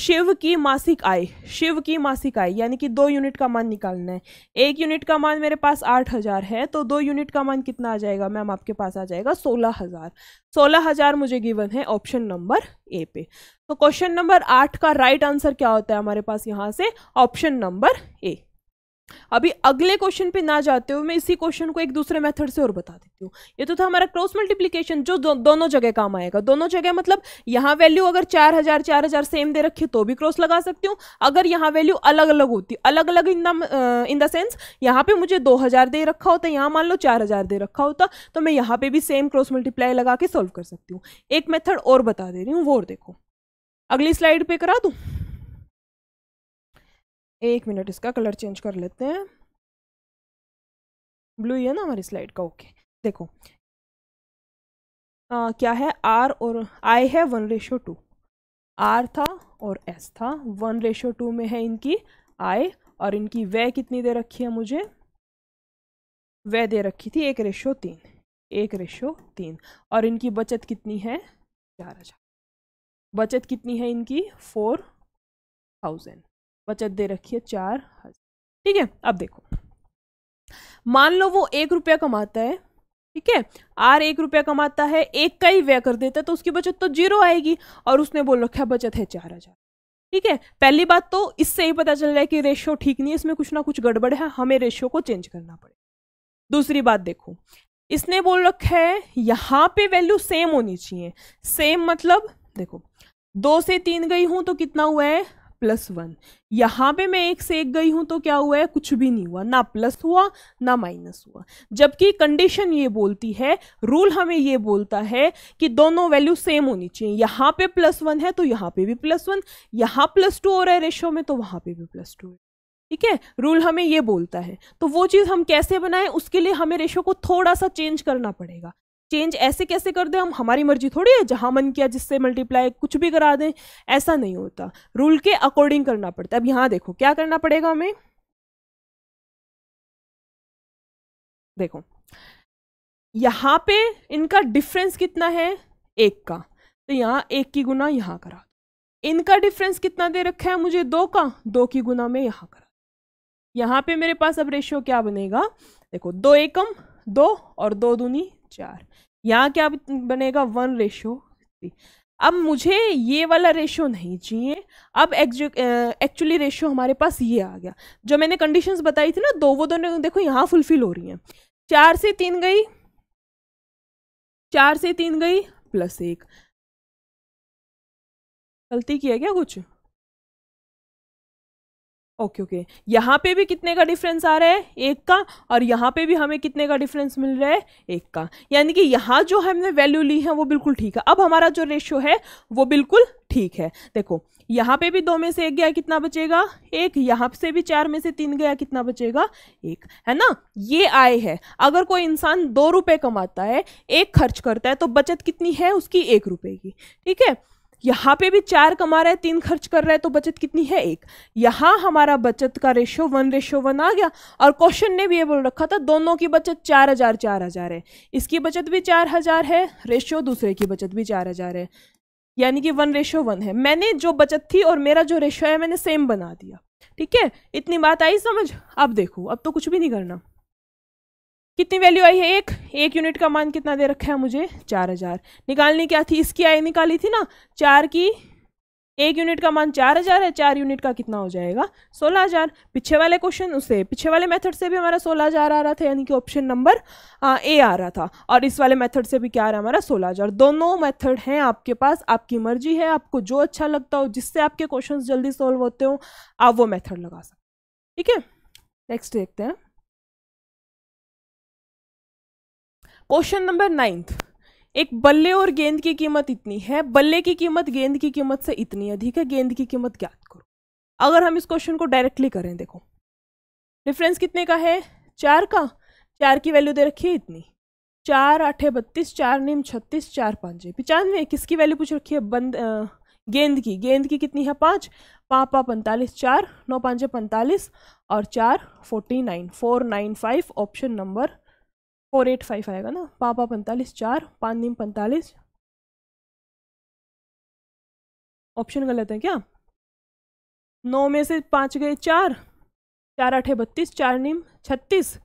शिव की मासिक आय शिव की मासिक आय यानी कि दो यूनिट का मान निकालना है एक यूनिट का मान मेरे पास आठ हज़ार है तो दो यूनिट का मान कितना आ जाएगा मैम आपके पास आ जाएगा सोलह हज़ार सोलह हज़ार मुझे गिवन है ऑप्शन नंबर ए पे तो क्वेश्चन नंबर आठ का राइट right आंसर क्या होता है हमारे पास यहाँ से ऑप्शन नंबर ए अभी अगले क्वेश्चन पे ना जाते हुए मैं इसी क्वेश्चन को एक दूसरे मेथड से और बता देती हूँ ये तो था हमारा क्रॉस मल्टीप्लीकेशन जो दो, दोनों जगह काम आएगा दोनों जगह मतलब यहाँ वैल्यू अगर चार हजार चार हजार सेम दे रखी तो भी क्रॉस लगा सकती हूँ अगर यहाँ वैल्यू अलग अलग होती अलग अलग in the in the sense यहाँ पे मुझे दो हजार दे रखा होता यहाँ मान लो चार हजार दे रखा होता तो मैं यहाँ पे भी सेम क्रॉस मल्टीप्लाई लगा के सॉल्व कर सकती हूँ एक मेथड और बता दे रही हूँ वो और देखो अगली स्लाइड पे करा दूँ एक मिनट इसका कलर चेंज कर लेते हैं ब्लू ही है ना हमारी स्लाइड का ओके देखो आ, क्या है आर और आई है वन रेशो टू आर था और एस था वन रेशो टू में है इनकी आई और इनकी वे कितनी दे रखी है मुझे वे दे रखी थी एक रेशो तीन एक रेशो तीन और इनकी बचत कितनी है चार हजार बचत कितनी है इनकी फोर थाउजेंड बचत दे रखी है चार हजार ठीक है अब देखो मान लो वो एक रुपया कमाता है ठीक है आर एक रुपया कमाता है एक का ही व्यय कर देता है तो उसकी बचत तो जीरो आएगी और उसने बोल रखा बचत है चार हजार ठीक है पहली बात तो इससे ही पता चल रहा है कि रेशियो ठीक नहीं है इसमें कुछ ना कुछ गड़बड़ है हमें रेशियो को चेंज करना पड़ेगा दूसरी बात देखो इसने बोल रखा है यहाँ पे वैल्यू सेम होनी चाहिए सेम मतलब देखो दो से तीन गई हूं तो कितना हुआ है प्लस वन यहाँ पे मैं एक से एक गई हूँ तो क्या हुआ है कुछ भी नहीं हुआ ना प्लस हुआ ना माइनस हुआ जबकि कंडीशन ये बोलती है रूल हमें ये बोलता है कि दोनों वैल्यू सेम होनी चाहिए यहाँ पे प्लस वन है तो यहाँ पे भी प्लस वन यहाँ प्लस टू हो रहा है रेशो में तो वहाँ पे भी प्लस टू है ठीक है रूल हमें ये बोलता है तो वो चीज़ हम कैसे बनाएं उसके लिए हमें रेशो को थोड़ा सा चेंज करना पड़ेगा चेंज ऐसे कैसे कर दें हम हमारी मर्जी थोड़ी है जहाँ मन किया जिससे मल्टीप्लाई कुछ भी करा दें ऐसा नहीं होता रूल के अकॉर्डिंग करना पड़ता है अब यहाँ देखो क्या करना पड़ेगा हमें देखो यहाँ पे इनका डिफरेंस कितना है एक का तो यहाँ एक की गुना यहाँ करा इनका डिफरेंस कितना दे रखा है मुझे दो का दो की गुना में यहाँ करा यहाँ पे मेरे पास अब रेशियो क्या बनेगा देखो दो एकम दो और दो दूनी चार यहाँ क्या बनेगा वन रेशो थ्री अब मुझे ये वाला रेशो नहीं चाहिए अब एक्चुअली रेशो हमारे पास ये आ गया जो मैंने कंडीशंस बताई थी ना दो वो दोनों देखो यहाँ फुलफिल हो रही हैं चार से तीन गई चार से तीन गई प्लस एक गलती किया क्या कुछ ओके ओके यहाँ पे भी कितने का डिफरेंस आ रहा है एक का और यहाँ पे भी हमें कितने का डिफरेंस मिल रहा है एक का यानी कि यहाँ जो हमने वैल्यू ली है वो बिल्कुल ठीक है अब हमारा जो रेशियो है वो बिल्कुल ठीक है देखो यहाँ पे भी दो में से एक गया कितना बचेगा एक यहाँ से भी चार में से तीन गया कितना बचेगा एक है ना ये आय है अगर कोई इंसान दो रुपये कमाता है एक खर्च करता है तो बचत कितनी है उसकी एक रुपये की ठीक है यहाँ पे भी चार कमा रहा है तीन खर्च कर रहा है तो बचत कितनी है एक यहाँ हमारा बचत का रेशो वन रेशो वन आ गया और क्वेश्चन ने भी ये बोल रखा था दोनों की बचत चार हजार चार हजार है इसकी बचत भी चार हजार है रेशो दूसरे की बचत भी चार हजार है यानी कि वन रेशो वन है मैंने जो बचत थी और मेरा जो रेशो है मैंने सेम बना दिया ठीक है इतनी बात आई समझ अब देखो अब तो कुछ भी नहीं करना कितनी वैल्यू आई है एक एक यूनिट का मान कितना दे रखा है मुझे चार हज़ार निकालनी क्या थी इसकी आई निकाली थी ना चार की एक यूनिट का मान चार हज़ार है चार यूनिट का कितना हो जाएगा सोलह हज़ार पीछे वाले क्वेश्चन उससे पीछे वाले मेथड से भी हमारा सोलह हज़ार आ रहा था यानी कि ऑप्शन नंबर ए आ रहा था और इस वाले मेथड से भी क्या आ रहा है हमारा सोलह हज़ार दोनों मेथड हैं आपके पास आपकी मर्जी है आपको जो अच्छा लगता हो जिससे आपके क्वेश्चन जल्दी सोल्व होते हो आप वो मेथड लगा सकते ठीक है नेक्स्ट देखते हैं क्वेश्चन नंबर नाइन्थ एक बल्ले और गेंद की कीमत इतनी है बल्ले की कीमत गेंद की कीमत से इतनी अधिक है गेंद की कीमत ज्ञात करो अगर हम इस क्वेश्चन को डायरेक्टली करें देखो डिफरेंस कितने का है चार का चार की वैल्यू दे रखी है इतनी चार आठे बत्तीस चार नीम छत्तीस चार पाँचे पचानवे किसकी वैल्यू पूछ रखी है बंद आ, गेंद की गेंद की कितनी है पाँच पाँच पाँ पैंतालीस चार नौ पाँचे पैंतालीस और चार forty nine four nine five option number four eight five आएगा ना पापा पैंतालीस चार पाँच नीम पैंतालीस ऑप्शन गलत है क्या नौ में से पाँच गए चार चार आठे बत्तीस चार नीम छत्तीस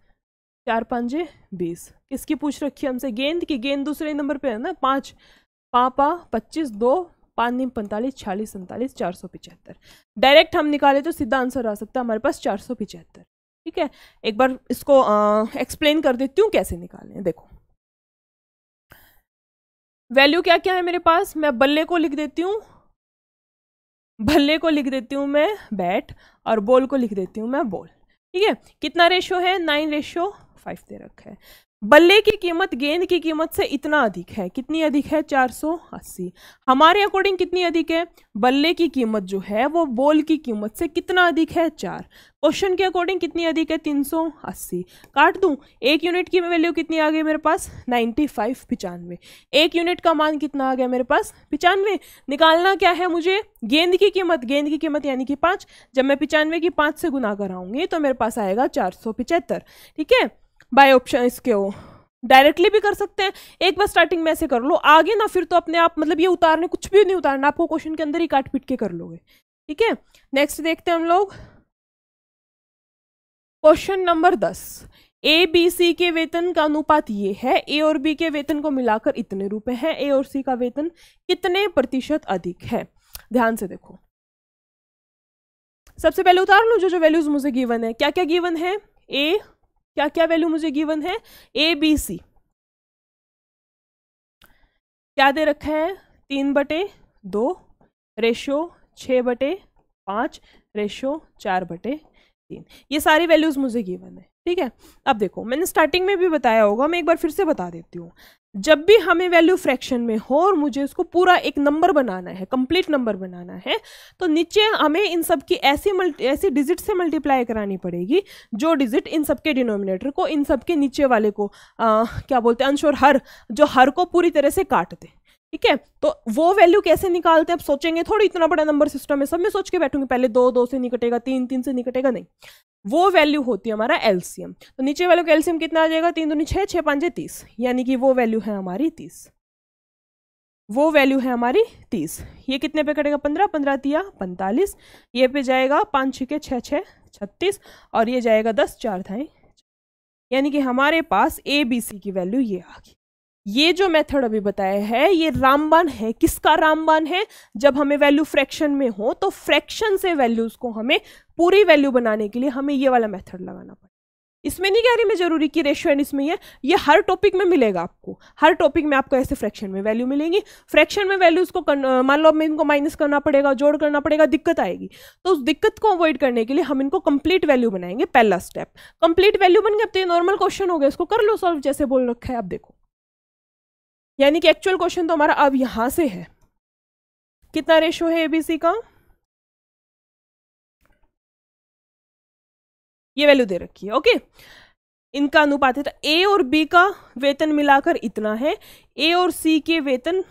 चार पाँचे बीस किसकी पूछ रखी हमसे गेंद की गेंद दूसरे नंबर पे है ना पाँच पापा पच्चीस दो पाँच नीम पैंतालीस छियालीस सैंतालीस चार सौ पिचहत्तर डायरेक्ट हम निकाले तो सीधा आंसर आ सकता है हमारे पास चार सौ पिचहत्तर ठीक है एक बार इसको एक्सप्लेन कर देती हूँ कैसे निकालें देखो वैल्यू क्या क्या है मेरे पास मैं बल्ले को लिख देती हूँ भल्ले को लिख देती हूँ मैं बैट और बॉल को लिख देती हूँ मैं बॉल ठीक है कितना रेशो है नाइन रेशो फाइव दे रखा है बल्ले की कीमत गेंद की कीमत से इतना अधिक है कितनी अधिक है चार हमारे अकॉर्डिंग कितनी अधिक है बल्ले की कीमत जो है वो बॉल की कीमत से कितना अधिक है चार क्वेश्चन के अकॉर्डिंग कितनी अधिक है तीन काट दूं एक यूनिट की वैल्यू कितनी आ गई मेरे पास नाइन्टी फाइव पिचानवे एक यूनिट का मान कितना आ गया मेरे पास पिचानवे निकालना क्या है मुझे गेंद की कीमत गेंद की कीमत यानी कि पाँच जब मैं पिचानवे की पाँच से गुना कराऊंगी तो मेरे पास आएगा चार ठीक है बाय ऑप्शन इसके हो डायरेक्टली भी कर सकते हैं एक बार स्टार्टिंग में ऐसे कर लो आगे ना फिर तो अपने आप मतलब ये उतारने कुछ भी नहीं उतारना आपको क्वेश्चन के अंदर ही काट पीट के कर लोगे ठीक है नेक्स्ट देखते हैं हम लोग क्वेश्चन नंबर दस ए बी सी के वेतन का अनुपात ये है ए और बी के वेतन को मिलाकर इतने रुपए हैं ए और सी का वेतन कितने प्रतिशत अधिक है ध्यान से देखो सबसे पहले उतार लो जो जो वैल्यूज मुझे गिवन है क्या क्या गिवन है ए क्या क्या वैल्यू मुझे गिवन है ए बी सी क्या दे रखा है तीन बटे दो रेशो छ बटे पांच रेशो चार बटे तीन ये सारी वैल्यूज़ मुझे गिवन है ठीक है अब देखो मैंने स्टार्टिंग में भी बताया होगा मैं एक बार फिर से बता देती हूँ जब भी हमें वैल्यू फ्रैक्शन में हो और मुझे उसको पूरा एक नंबर बनाना है कंप्लीट नंबर बनाना है तो नीचे हमें इन सब की ऐसी मल्टी ऐसी डिजिट से मल्टीप्लाई करानी पड़ेगी जो डिजिट इन सब के डिनोमिनेटर को इन सब के नीचे वाले को आ, क्या बोलते हैं अंश और हर जो हर को पूरी तरह से काट दे ठीक है तो वो वैल्यू कैसे निकालते हैं अब सोचेंगे थोड़ी इतना बड़ा नंबर सिस्टम है सब मैं सोच के बैठूंगी पहले दो दो से निकटेगा तीन तीन से निकटेगा नहीं वो वैल्यू होती है हमारा एल्सियम तो नीचे वैल्यू का एल्सियम कितना आ जाएगा तीन दूनी छः छः पाँचे तीस यानी कि वो वैल्यू है हमारी तीस वो वैल्यू है हमारी तीस ये कितने पे कटेगा पंद्रह पंद्रह दिया पैंतालीस ये पे जाएगा पाँच छः के छः छः छत्तीस और ये जाएगा दस चार थाएँ यानी कि हमारे पास ए बी सी की वैल्यू ये आ गई ये जो मेथड अभी बताया है ये रामबान है किसका रामबान है जब हमें वैल्यू फ्रैक्शन में हो तो फ्रैक्शन से वैल्यूज को हमें पूरी वैल्यू बनाने के लिए हमें ये वाला मेथड लगाना पड़ेगा इसमें नहीं कह रही मैं जरूरी कि रेशियो एंड इसमें है ये हर टॉपिक में मिलेगा आपको हर टॉपिक में आपको ऐसे फ्रैक्शन में वैल्यू मिलेंगी फ्रैक्शन में वैल्यूज को मान लो हमें इनको माइनस करना पड़ेगा जोड़ करना पड़ेगा दिक्कत आएगी तो उस दिक्कत को अवॉइड करने के लिए हम इनको कंप्लीट वैल्यू बनाएंगे पहला स्टेप कंप्लीट वैल्यू बन गया तो ये नॉर्मल क्वेश्चन हो गया इसको कर लो सॉल्व जैसे बोल रखा है आप देखो यानी कि एक्चुअल क्वेश्चन तो हमारा अब यहाँ से है कितना रेशो है एबीसी का ये वैल्यू दे रखी है ओके इनका अनुपात है ए और बी का वेतन मिलाकर इतना है ए और सी के वेतन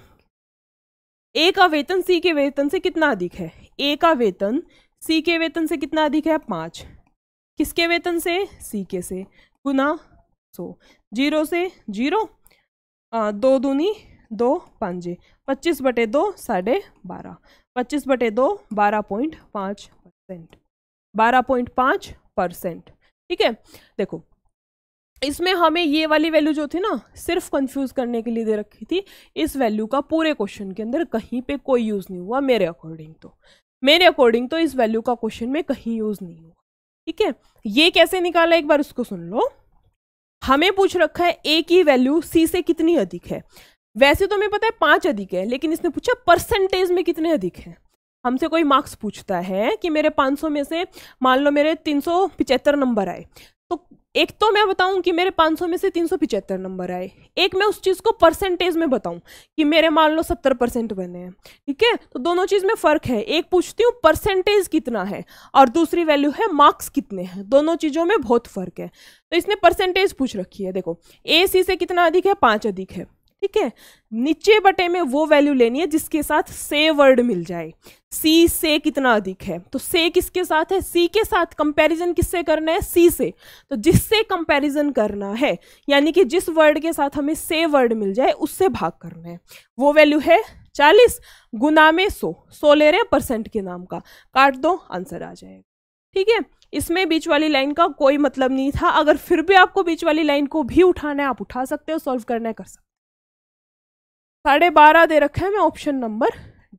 ए का वेतन सी के वेतन से कितना अधिक है ए का वेतन सी के वेतन से कितना अधिक है पांच किसके वेतन से सी के से गुना सो जीरो से जीरो आ, दो दूनी दो पाँचे पच्चीस बटे दो साढ़े बारह पच्चीस बटे दो बारह पॉइंट पाँच परसेंट बारह पॉइंट पाँच परसेंट ठीक है देखो इसमें हमें ये वाली वैल्यू जो थी ना सिर्फ कंफ्यूज करने के लिए दे रखी थी इस वैल्यू का पूरे क्वेश्चन के अंदर कहीं पे कोई यूज़ नहीं हुआ मेरे अकॉर्डिंग तो मेरे अकॉर्डिंग तो इस वैल्यू का क्वेश्चन में कहीं यूज़ नहीं हुआ ठीक है ये कैसे निकाला एक बार उसको सुन लो हमें पूछ रखा है ए की वैल्यू सी से कितनी अधिक है वैसे तो हमें पता है पाँच अधिक है लेकिन इसने पूछा परसेंटेज में कितने अधिक है हमसे कोई मार्क्स पूछता है कि मेरे 500 में से मान लो मेरे तीन नंबर आए तो एक तो मैं बताऊं कि मेरे 500 में से तीन नंबर आए एक मैं उस चीज़ को परसेंटेज में बताऊं कि मेरे मान लो 70 परसेंट बने हैं ठीक है तो दोनों चीज़ में फ़र्क है एक पूछती हूँ परसेंटेज कितना है और दूसरी वैल्यू है मार्क्स कितने हैं दोनों चीज़ों में बहुत फ़र्क है तो इसने परसेंटेज पूछ रखी है देखो ए सी से कितना अधिक है पाँच अधिक है ठीक है नीचे बटे में वो वैल्यू लेनी है जिसके साथ से वर्ड मिल जाए सी से कितना अधिक है तो से किसके साथ है सी के साथ कंपैरिजन किससे करना है सी से तो जिससे कंपैरिजन करना है यानी कि जिस वर्ड के साथ हमें से वर्ड मिल जाए उससे भाग करना है वो वैल्यू है चालीस गुना में सो सो ले रहे हैं परसेंट के नाम का काट दो आंसर आ जाएगा ठीक है इसमें बीच वाली लाइन का कोई मतलब नहीं था अगर फिर भी आपको बीच वाली लाइन को भी उठाना है आप उठा सकते हो सॉल्व करना है कर सकते साढ़े बारह दे रखे हैं मैं ऑप्शन नंबर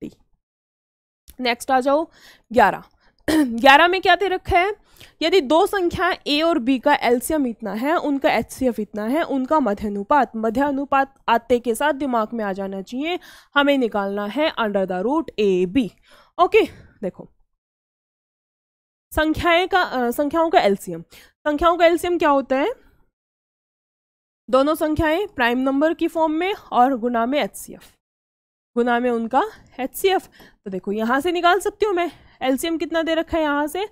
डी नेक्स्ट आ जाओ ग्यारह ग्यारह में क्या दे रखा है यदि दो संख्या ए और बी का एल्सियम इतना है उनका एच इतना है उनका मध्य अनुपात मध्य अनुपात आते के साथ दिमाग में आ जाना चाहिए हमें निकालना है under the root A b okay देखो संख्याएं का संख्याओं का एलसीएम संख्याओं का एलसीएम क्या होता है दोनों संख्याएं प्राइम नंबर की फॉर्म में और गुना में एच गुना में उनका एच तो देखो यहाँ से निकाल सकती हूँ मैं एलसीएम कितना दे रखा है यहाँ से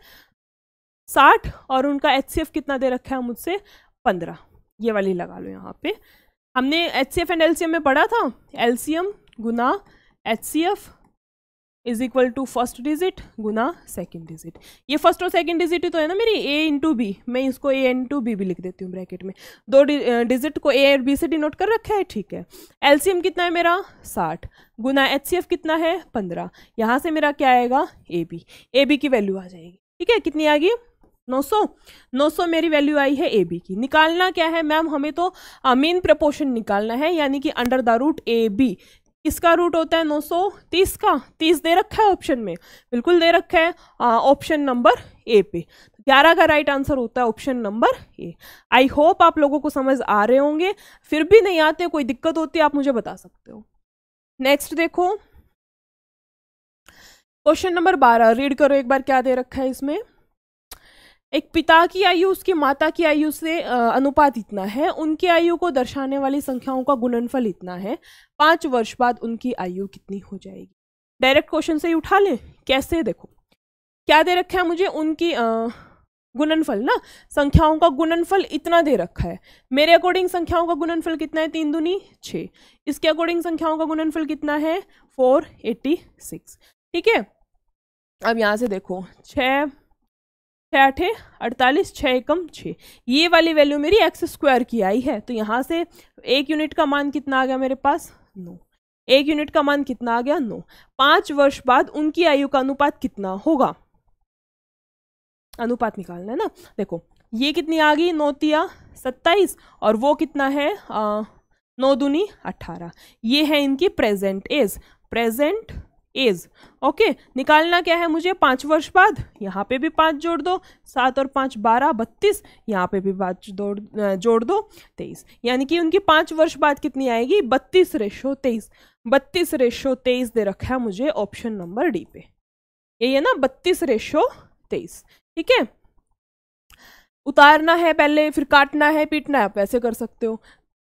साठ और उनका एच कितना दे रखा है मुझसे पंद्रह ये वाली लगा लो यहाँ पे हमने एच एंड एलसीएम में पढ़ा था एलसीएम गुना H is equal to first digit गुना सेकेंड डिजिट ये फर्स्ट और सेकेंड डिजिट ही तो है ना मेरी ए इंटू बी मैं इसको ए इंटू बी भी लिख देती हूँ ब्रैकेट में दो डिजिट को ए और बी से डिनोट कर रखा है ठीक है एल कितना है मेरा साठ गुना एच कितना है पंद्रह यहाँ से मेरा क्या आएगा ए बी ए बी की वैल्यू आ जाएगी ठीक है कितनी आ गई नौ सौ नौ सौ मेरी वैल्यू आई है ए बी की निकालना क्या है मैम हमें तो मेन प्रपोर्शन निकालना है यानी कि under the root A b किसका रूट होता है 930 का 30 दे रखा है ऑप्शन में बिल्कुल दे रखा है ऑप्शन नंबर ए पे ग्यारह का राइट आंसर होता है option number A I hope आप लोगों को समझ आ रहे होंगे फिर भी नहीं आते कोई दिक्कत होती है आप मुझे बता सकते हो नेक्स्ट देखो क्वेश्चन नंबर बारह रीड करो एक बार क्या दे रखा है इसमें एक पिता की आयु उसकी माता की आयु से अनुपात इतना है उनकी आयु को दर्शाने वाली संख्याओं का गुणनफल इतना है पाँच वर्ष बाद उनकी आयु कितनी हो जाएगी डायरेक्ट क्वेश्चन से ही उठा लें कैसे देखो क्या दे रखा है मुझे उनकी आ, गुणनफल ना संख्याओं का गुणनफल इतना दे रखा है मेरे अकॉर्डिंग संख्याओं का गुणनफल कितना है तीन दुनी छः इसके अकॉर्डिंग संख्याओं का गुणनफल कितना है फोर एट्टी सिक्स ठीक है अब यहाँ से देखो छः छः आठे अड़तालीस छः एकम छः ये वाली वैल्यू मेरी एक्स स्क्वायर की आई है तो यहाँ से एक यूनिट का मान कितना आ गया मेरे पास नो एक यूनिट का मान कितना आ गया नो पाँच वर्ष बाद उनकी आयु का अनुपात कितना होगा अनुपात निकालना है ना देखो ये कितनी आ गई नौतिया सत्ताईस और वो कितना है आ, नौ दुनी अट्ठारह ये है इनकी present age present age okay निकालना क्या है मुझे पाँच वर्ष बाद यहाँ पे भी पाँच जोड़ दो सात और पाँच बारह बत्तीस यहाँ पे भी पाँच जोड़ दो तेईस यानी कि उनकी पाँच वर्ष बाद कितनी आएगी बत्तीस रेशो तेईस बत्तीस रेशो तेईस दे रखा है मुझे ऑप्शन नंबर डी पे यही है ना बत्तीस रेशो तेईस ठीक है उतारना है पहले फिर काटना है पीटना है आप वैसे कर सकते हो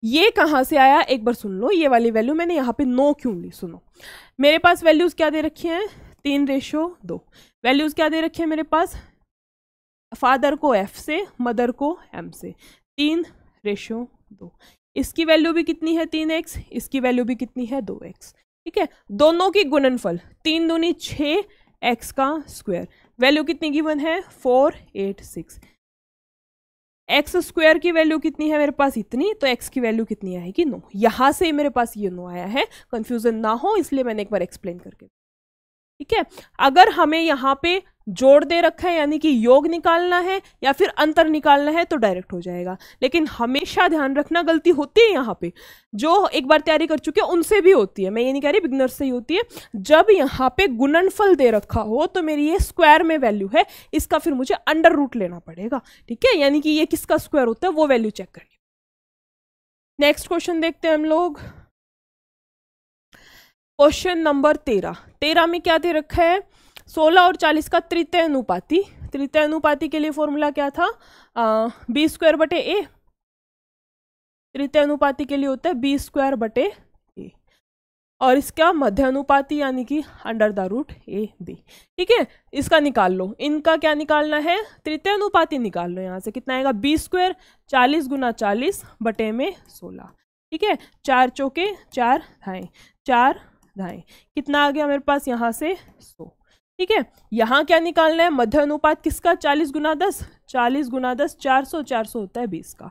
ये कहाँ से आया एक बार सुन लो ये वाली वैल्यू मैंने यहाँ पे नो क्यों ली सुनो मेरे पास वैल्यूज़ क्या दे रखी हैं तीन रेशो दो वैल्यूज़ क्या दे रखी हैं मेरे पास फादर को एफ से मदर को एम से तीन रेशो दो इसकी वैल्यू भी कितनी है तीन एक्स इसकी वैल्यू भी कितनी है दो एक्स ठीक है दोनों की गुणनफल तीन दूनी छ एक्स का स्क्वायर वैल्यू कितनी गिवन है four eight six x square की वैल्यू कितनी है मेरे पास इतनी तो एक्स की वैल्यू कितनी आएगी नो यहाँ से मेरे पास ये नो आया है कन्फ्यूजन ना हो इसलिए मैंने एक बार एक्सप्लेन करके ठीक है अगर हमें यहाँ पे जोड़ दे रखा है यानी कि योग निकालना है या फिर अंतर निकालना है तो डायरेक्ट हो जाएगा लेकिन हमेशा ध्यान रखना गलती होती है यहाँ पे जो एक बार तैयारी कर चुके हैं उनसे भी होती है मैं ये नहीं कह रही बिगनर से ही होती है जब यहाँ पे गुणनफल दे रखा हो तो मेरी ये स्क्वायर में वैल्यू है इसका फिर मुझे अंडर रूट लेना पड़ेगा ठीक है यानी कि ये किसका स्क्वायर होता है वो वैल्यू चेक करनी नेक्स्ट क्वेश्चन देखते हैं हम लोग क्वेश्चन नंबर तेरह तेरह में क्या दे रखा है सोलह और चालीस का तृतीय अनुपाति तृतीय अनुपाति के लिए फॉर्मूला क्या था बी स्क्वायर बटे ए तृतीय अनुपाति के लिए होता है बी स्क्वायर बटे ए और इसका मध्य अनुपाति यानी कि under the root A b ठीक है इसका निकाल लो इनका क्या निकालना है तृतीय अनुपाति निकाल लो यहाँ से कितना आएगा बी स्क्वायर चालीस गुना चालीस बटे में सोलह ठीक है चार चौके चार ढाई चार ढाई कितना आ गया मेरे पास यहाँ से सौ ठीक है यहाँ क्या निकालना है मध्य अनुपात किसका चालीस गुना दस चालीस गुना दस चार सौ चार सौ होता है बीस का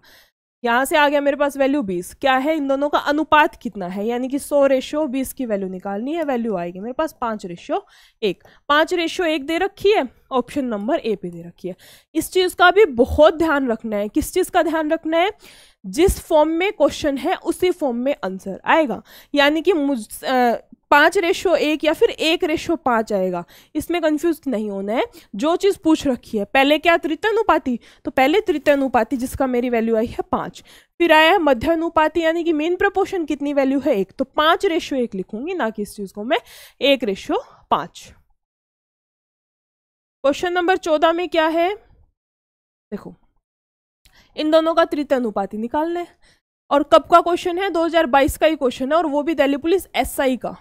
यहाँ से आ गया मेरे पास वैल्यू बीस क्या है इन दोनों का अनुपात कितना है यानी कि सौ रेशियो बीस की वैल्यू निकालनी है वैल्यू आएगी मेरे पास पाँच रेशियो एक पाँच रेशियो एक दे रखी है ऑप्शन नंबर ए पे दे रखी है इस चीज़ का भी बहुत ध्यान रखना है किस चीज़ का ध्यान रखना है जिस फॉर्म में क्वेश्चन है उसी फॉर्म में आंसर आएगा यानी कि मुझ पाँच रेशो एक या फिर एक रेशो पाँच आएगा इसमें कंफ्यूज नहीं होना है जो चीज़ पूछ रखी है पहले क्या त्रितनुपाती तो पहले त्रितनुपाती जिसका मेरी वैल्यू आई है पाँच फिर आया है मध्य अनुपाति यानी कि मेन प्रपोर्शन कितनी वैल्यू है एक तो पाँच रेशो एक लिखूंगी ना कि इस चीज़ को मैं एक रेशो पाँच क्वेश्चन नंबर चौदह में क्या है देखो इन दोनों का अनुपाति निकालना है और कब का क्वेश्चन है 2022 का ही क्वेश्चन है और वो भी दिल्ली पुलिस एसआई का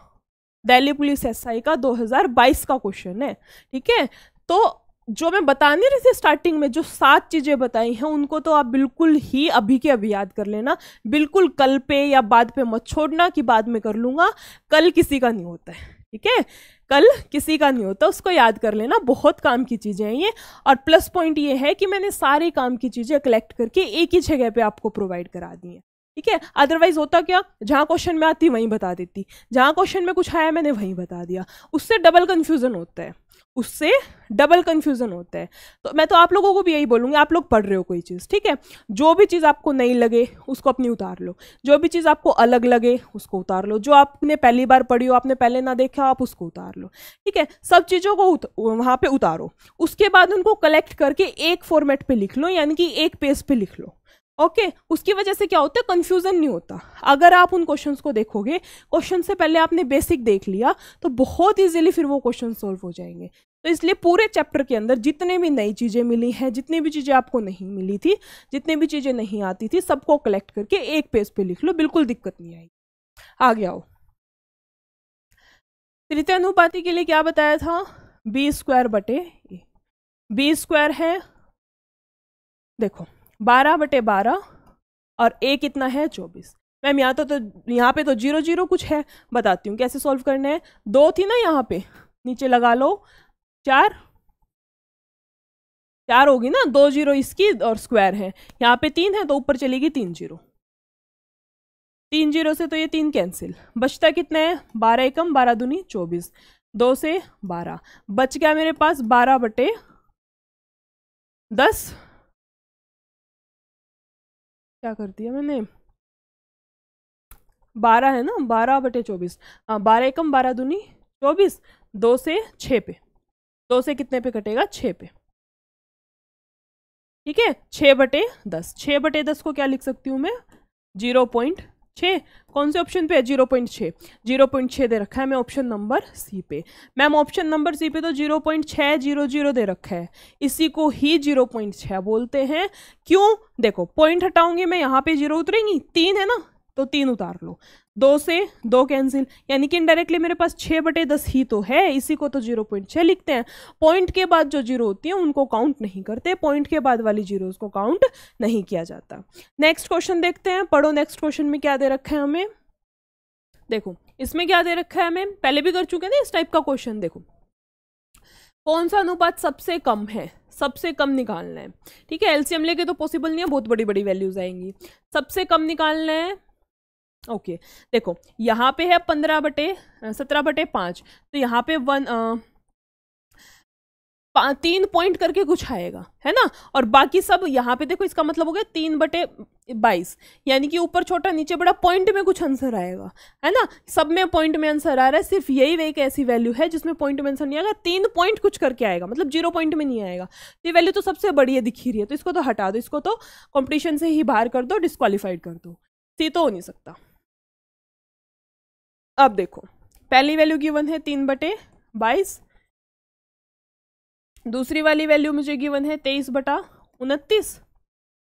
दिल्ली पुलिस एस का 2022 का क्वेश्चन है ठीक है तो जो मैं बता नहीं रही थी स्टार्टिंग में जो सात चीज़ें बताई हैं उनको तो आप बिल्कुल ही अभी के अभी याद कर लेना बिल्कुल कल पे या बाद पे मत छोड़ना कि बाद में कर लूँगा कल किसी का नहीं होता है ठीक है कल किसी का नहीं होता उसको याद कर लेना बहुत काम की चीज़ें हैं ये और प्लस पॉइंट ये है कि मैंने सारे काम की चीज़ें कलेक्ट करके एक ही जगह पे आपको प्रोवाइड करा दी हैं ठीक है अदरवाइज होता क्या जहाँ क्वेश्चन में आती वहीं बता देती जहाँ क्वेश्चन में कुछ आया मैंने वहीं बता दिया उससे डबल कन्फ्यूज़न होता है उससे डबल कन्फ्यूज़न होता है तो मैं तो आप लोगों को भी यही बोलूँगी आप लोग पढ़ रहे हो कोई चीज़ ठीक है जो भी चीज़ आपको नहीं लगे उसको अपनी उतार लो जो भी चीज़ आपको अलग लगे उसको उतार लो जो आपने पहली बार पढ़ी हो आपने पहले ना देखा आप उसको उतार लो ठीक है सब चीज़ों को उत, वहाँ पर उतारो उसके बाद उनको कलेक्ट करके एक फॉर्मेट पर लिख लो यानी कि एक पेज पर लिख लो ओके okay, उसकी वजह से क्या होता है कन्फ्यूज़न नहीं होता अगर आप उन क्वेश्चंस को देखोगे क्वेश्चन से पहले आपने बेसिक देख लिया तो बहुत ईजिली फिर वो क्वेश्चन सॉल्व हो जाएंगे तो इसलिए पूरे चैप्टर के अंदर जितने भी नई चीज़ें मिली हैं जितनी भी चीज़ें आपको नहीं मिली थी जितनी भी चीज़ें नहीं आती थी सबको कलेक्ट करके एक पेज पे लिख लो बिल्कुल दिक्कत नहीं आएगी आगे आओ तृतीय अनुपाति के लिए क्या बताया था बी स्क्वायर बटे ए बी स्क्वायर है देखो बारह बटे बारह और ए कितना है चौबीस मैम यहाँ तो, तो यहाँ पे तो जीरो जीरो कुछ है बताती हूँ कैसे सॉल्व करना है दो थी ना यहाँ पे नीचे लगा लो चार चार होगी ना दो जीरो इसकी और स्क्वायर है यहाँ पे तीन है तो ऊपर चलेगी तीन जीरो तीन जीरो से तो ये तीन कैंसिल बचता कितना है बारह एकम बारह दूनी चौबीस दो से बारह बच गया मेरे पास बारह बटे दस क्या कर दिया मैंने बारह है ना बारह बटे चौबीस हाँ बारह एकम बारह दूनी चौबीस दो से छः पे दो से कितने पे कटेगा छः पे ठीक है छः बटे दस छः बटे दस को क्या लिख सकती हूँ मैं जीरो पॉइंट छः कौन से ऑप्शन पे है जीरो पॉइंट छः जीरो पॉइंट छः दे रखा है मैं ऑप्शन नंबर सी पे मैम ऑप्शन नंबर सी पे तो जीरो पॉइंट छः जीरो जीरो दे रखा है इसी को ही जीरो पॉइंट छः बोलते हैं क्यों देखो पॉइंट हटाऊंगी मैं यहाँ पे जीरो उतरेंगी तीन है ना तो तीन उतार लो दो से दो कैंसिल यानी कि इनडायरेक्टली मेरे पास छः बटे दस ही तो है इसी को तो जीरो पॉइंट छः लिखते हैं पॉइंट के बाद जो जीरो होती है उनको काउंट नहीं करते पॉइंट के बाद वाली जीरो को काउंट नहीं किया जाता नेक्स्ट क्वेश्चन देखते हैं पढ़ो नेक्स्ट क्वेश्चन में क्या दे रखा है हमें देखो इसमें क्या दे रखा है हमें पहले भी कर चुके ना इस टाइप का क्वेश्चन देखो कौन सा अनुपात सबसे कम है सबसे कम निकालना है ठीक है एलसीएम लेके तो पॉसिबल नहीं है बहुत बड़ी बड़ी वैल्यूज आएंगी सबसे कम निकालना है ओके देखो यहाँ पे है पंद्रह बटे सत्रह बटे पाँच तो यहाँ पे वन आ, तीन पॉइंट करके कुछ आएगा है ना और बाकी सब यहाँ पे देखो इसका मतलब हो गया तीन बटे बाईस यानी कि ऊपर छोटा नीचे बड़ा पॉइंट में कुछ आंसर आएगा है ना सब में पॉइंट में आंसर आ रहा है सिर्फ यही वे एक ऐसी वैल्यू है जिसमें पॉइंट में आंसर नहीं आएगा तीन पॉइंट कुछ करके आएगा मतलब जीरो पॉइंट में नहीं आएगा तो ये वैल्यू तो सबसे बड़ी है दिखी रही है तो इसको तो हटा दो इसको तो कॉम्पिटिशन से ही बाहर कर दो डिस्कालीफाइड कर दो सी तो, तो हो नहीं सकता अब देखो पहली वैल्यू गिवन है तीन बटे बाईस दूसरी वाली वैल्यू मुझे गिवन है तेईस बटा उनतीस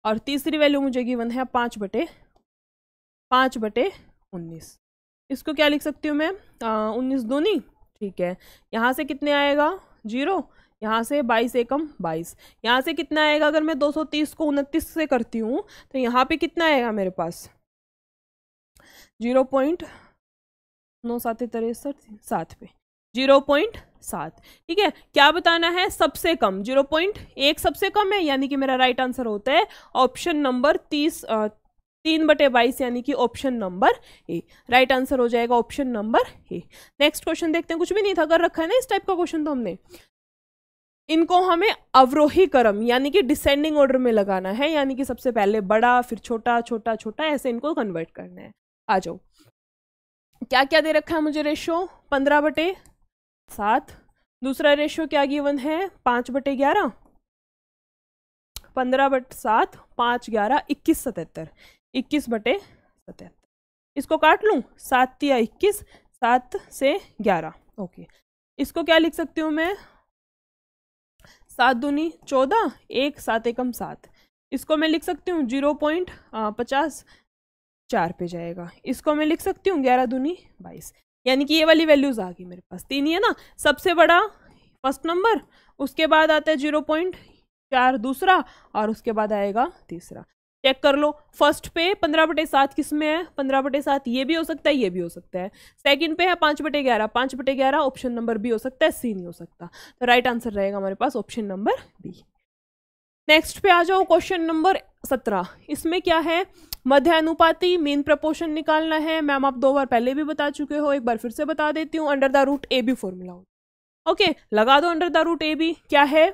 और तीसरी वैल्यू मुझे गिवन है पाँच बटे पाँच बटे उन्नीस इसको क्या लिख सकती हूँ मैं उन्नीस दूनी ठीक है यहाँ से कितने आएगा जीरो यहाँ से बाईस एकम बाईस यहाँ से कितना आएगा अगर मैं दो सौ तीस को उनतीस से करती हूँ तो यहाँ पे कितना आएगा मेरे पास जीरो पॉइंट नौ सात तिरसठ सात पे जीरो पॉइंट सात ठीक है क्या बताना है सबसे कम जीरो पॉइंट एक सबसे कम है यानी कि मेरा राइट आंसर होता है ऑप्शन नंबर तीस तीन बटे बाईस यानी कि option number A right answer हो जाएगा option number A next question देखते हैं कुछ भी नहीं था कर रखा है ना इस टाइप का क्वेश्चन तो हमने इनको हमें अवरोही क्रम यानी कि डिसेंडिंग ऑर्डर में लगाना है यानी कि सबसे पहले बड़ा फिर छोटा छोटा छोटा ऐसे इनको कन्वर्ट करना है आ जाओ क्या क्या दे रखा है मुझे रेशो पंद्रह बटे सात दूसरा रेशो क्या गिवन है पाँच बटे ग्यारह पंद्रह बट सात पाँच ग्यारह इक्कीस सतहत्तर इक्कीस बटे सतहत्तर इसको काट लूँ सात या इक्कीस सात से ग्यारह ओके इसको क्या लिख सकती हूँ मैं सात दूनी चौदह एक सात एकम सात इसको मैं लिख सकती हूँ जीरो पॉइंट पचास चार पे जाएगा इसको मैं लिख सकती हूँ ग्यारह दूनी बाईस यानी कि ये वाली वैल्यूज़ आ गई मेरे पास तीन ही है ना सबसे बड़ा फर्स्ट नंबर उसके बाद आता है जीरो पॉइंट चार दूसरा और उसके बाद आएगा तीसरा चेक कर लो फर्स्ट पे पंद्रह बटे सात किस में है पंद्रह बटे सात ये भी हो सकता है ये भी हो सकता है सेकंड पे है पाँच बटे ग्यारह पाँच बटे ग्यारह ऑप्शन नंबर बी हो सकता है सी नहीं हो सकता तो राइट आंसर रहेगा हमारे पास ऑप्शन नंबर बी नेक्स्ट पे आ जाओ क्वेश्चन नंबर सत्रह इसमें क्या है मध्य अनुपाति मीन प्रपोर्शन निकालना है मैम आप दो बार पहले भी बता चुके हो एक बार फिर से बता देती हूँ under the root A b formula okay लगा दो under the root A b क्या है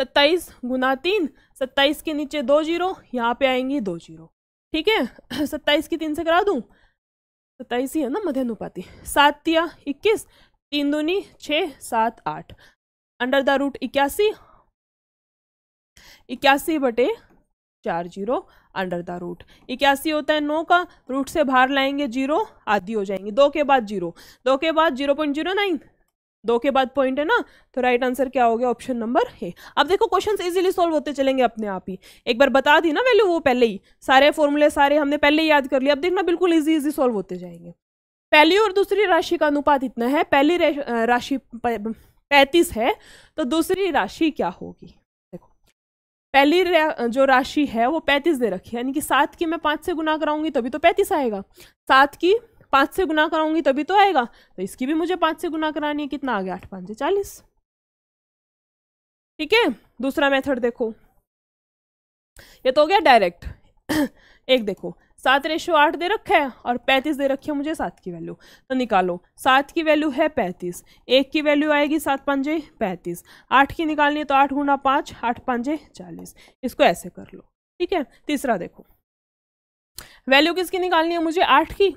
सत्ताईस गुना तीन सत्ताईस के नीचे दो जीरो यहाँ पे आएंगी दो जीरो ठीक है सत्ताईस की तीन से करा दूँ सत्ताईस ही है ना मध्य अनुपाति सात तिया इक्कीस तीन दूनी छः सात आठ अंडर द रूट इक्यासी इक्यासी बटे चार जीरो अंडर द रूट इक्यासी होता है नौ का रूट से बाहर लाएंगे जीरो आधी हो जाएंगे दो के बाद जीरो दो के बाद जीरो पॉइंट जीरो नाइन दो के बाद पॉइंट है ना तो राइट आंसर क्या हो गया ऑप्शन नंबर ए अब देखो क्वेश्चन इजीली सॉल्व होते चलेंगे अपने आप ही एक बार बता दी ना वैल्यू वो पहले ही सारे फॉर्मूले सारे हमने पहले ही याद कर लिया अब देखना बिल्कुल ईजी इजी सॉल्व होते जाएंगे पहली और दूसरी राशि का अनुपात इतना है पहली राशि पैंतीस है तो दूसरी राशि क्या होगी पहली जो राशि है वो पैंतीस दे रखी है यानी कि सात की मैं पाँच से गुना कराऊंगी तभी तो पैंतीस आएगा सात की पाँच से गुना कराऊंगी तभी तो आएगा तो इसकी भी मुझे पाँच से गुना करानी है कितना आ गया आठ पाँच चालीस ठीक है दूसरा मेथड देखो ये तो हो गया डायरेक्ट एक देखो सात रेशो आठ दे रखा है और पैंतीस दे रखी है मुझे सात की वैल्यू तो निकालो सात की वैल्यू है पैंतीस एक की वैल्यू आएगी सात पंजे पैंतीस आठ की निकालनी है तो आठ गुना पाँच आठ पंजे चालीस इसको ऐसे कर लो ठीक है तीसरा देखो वैल्यू किसकी निकालनी है मुझे आठ की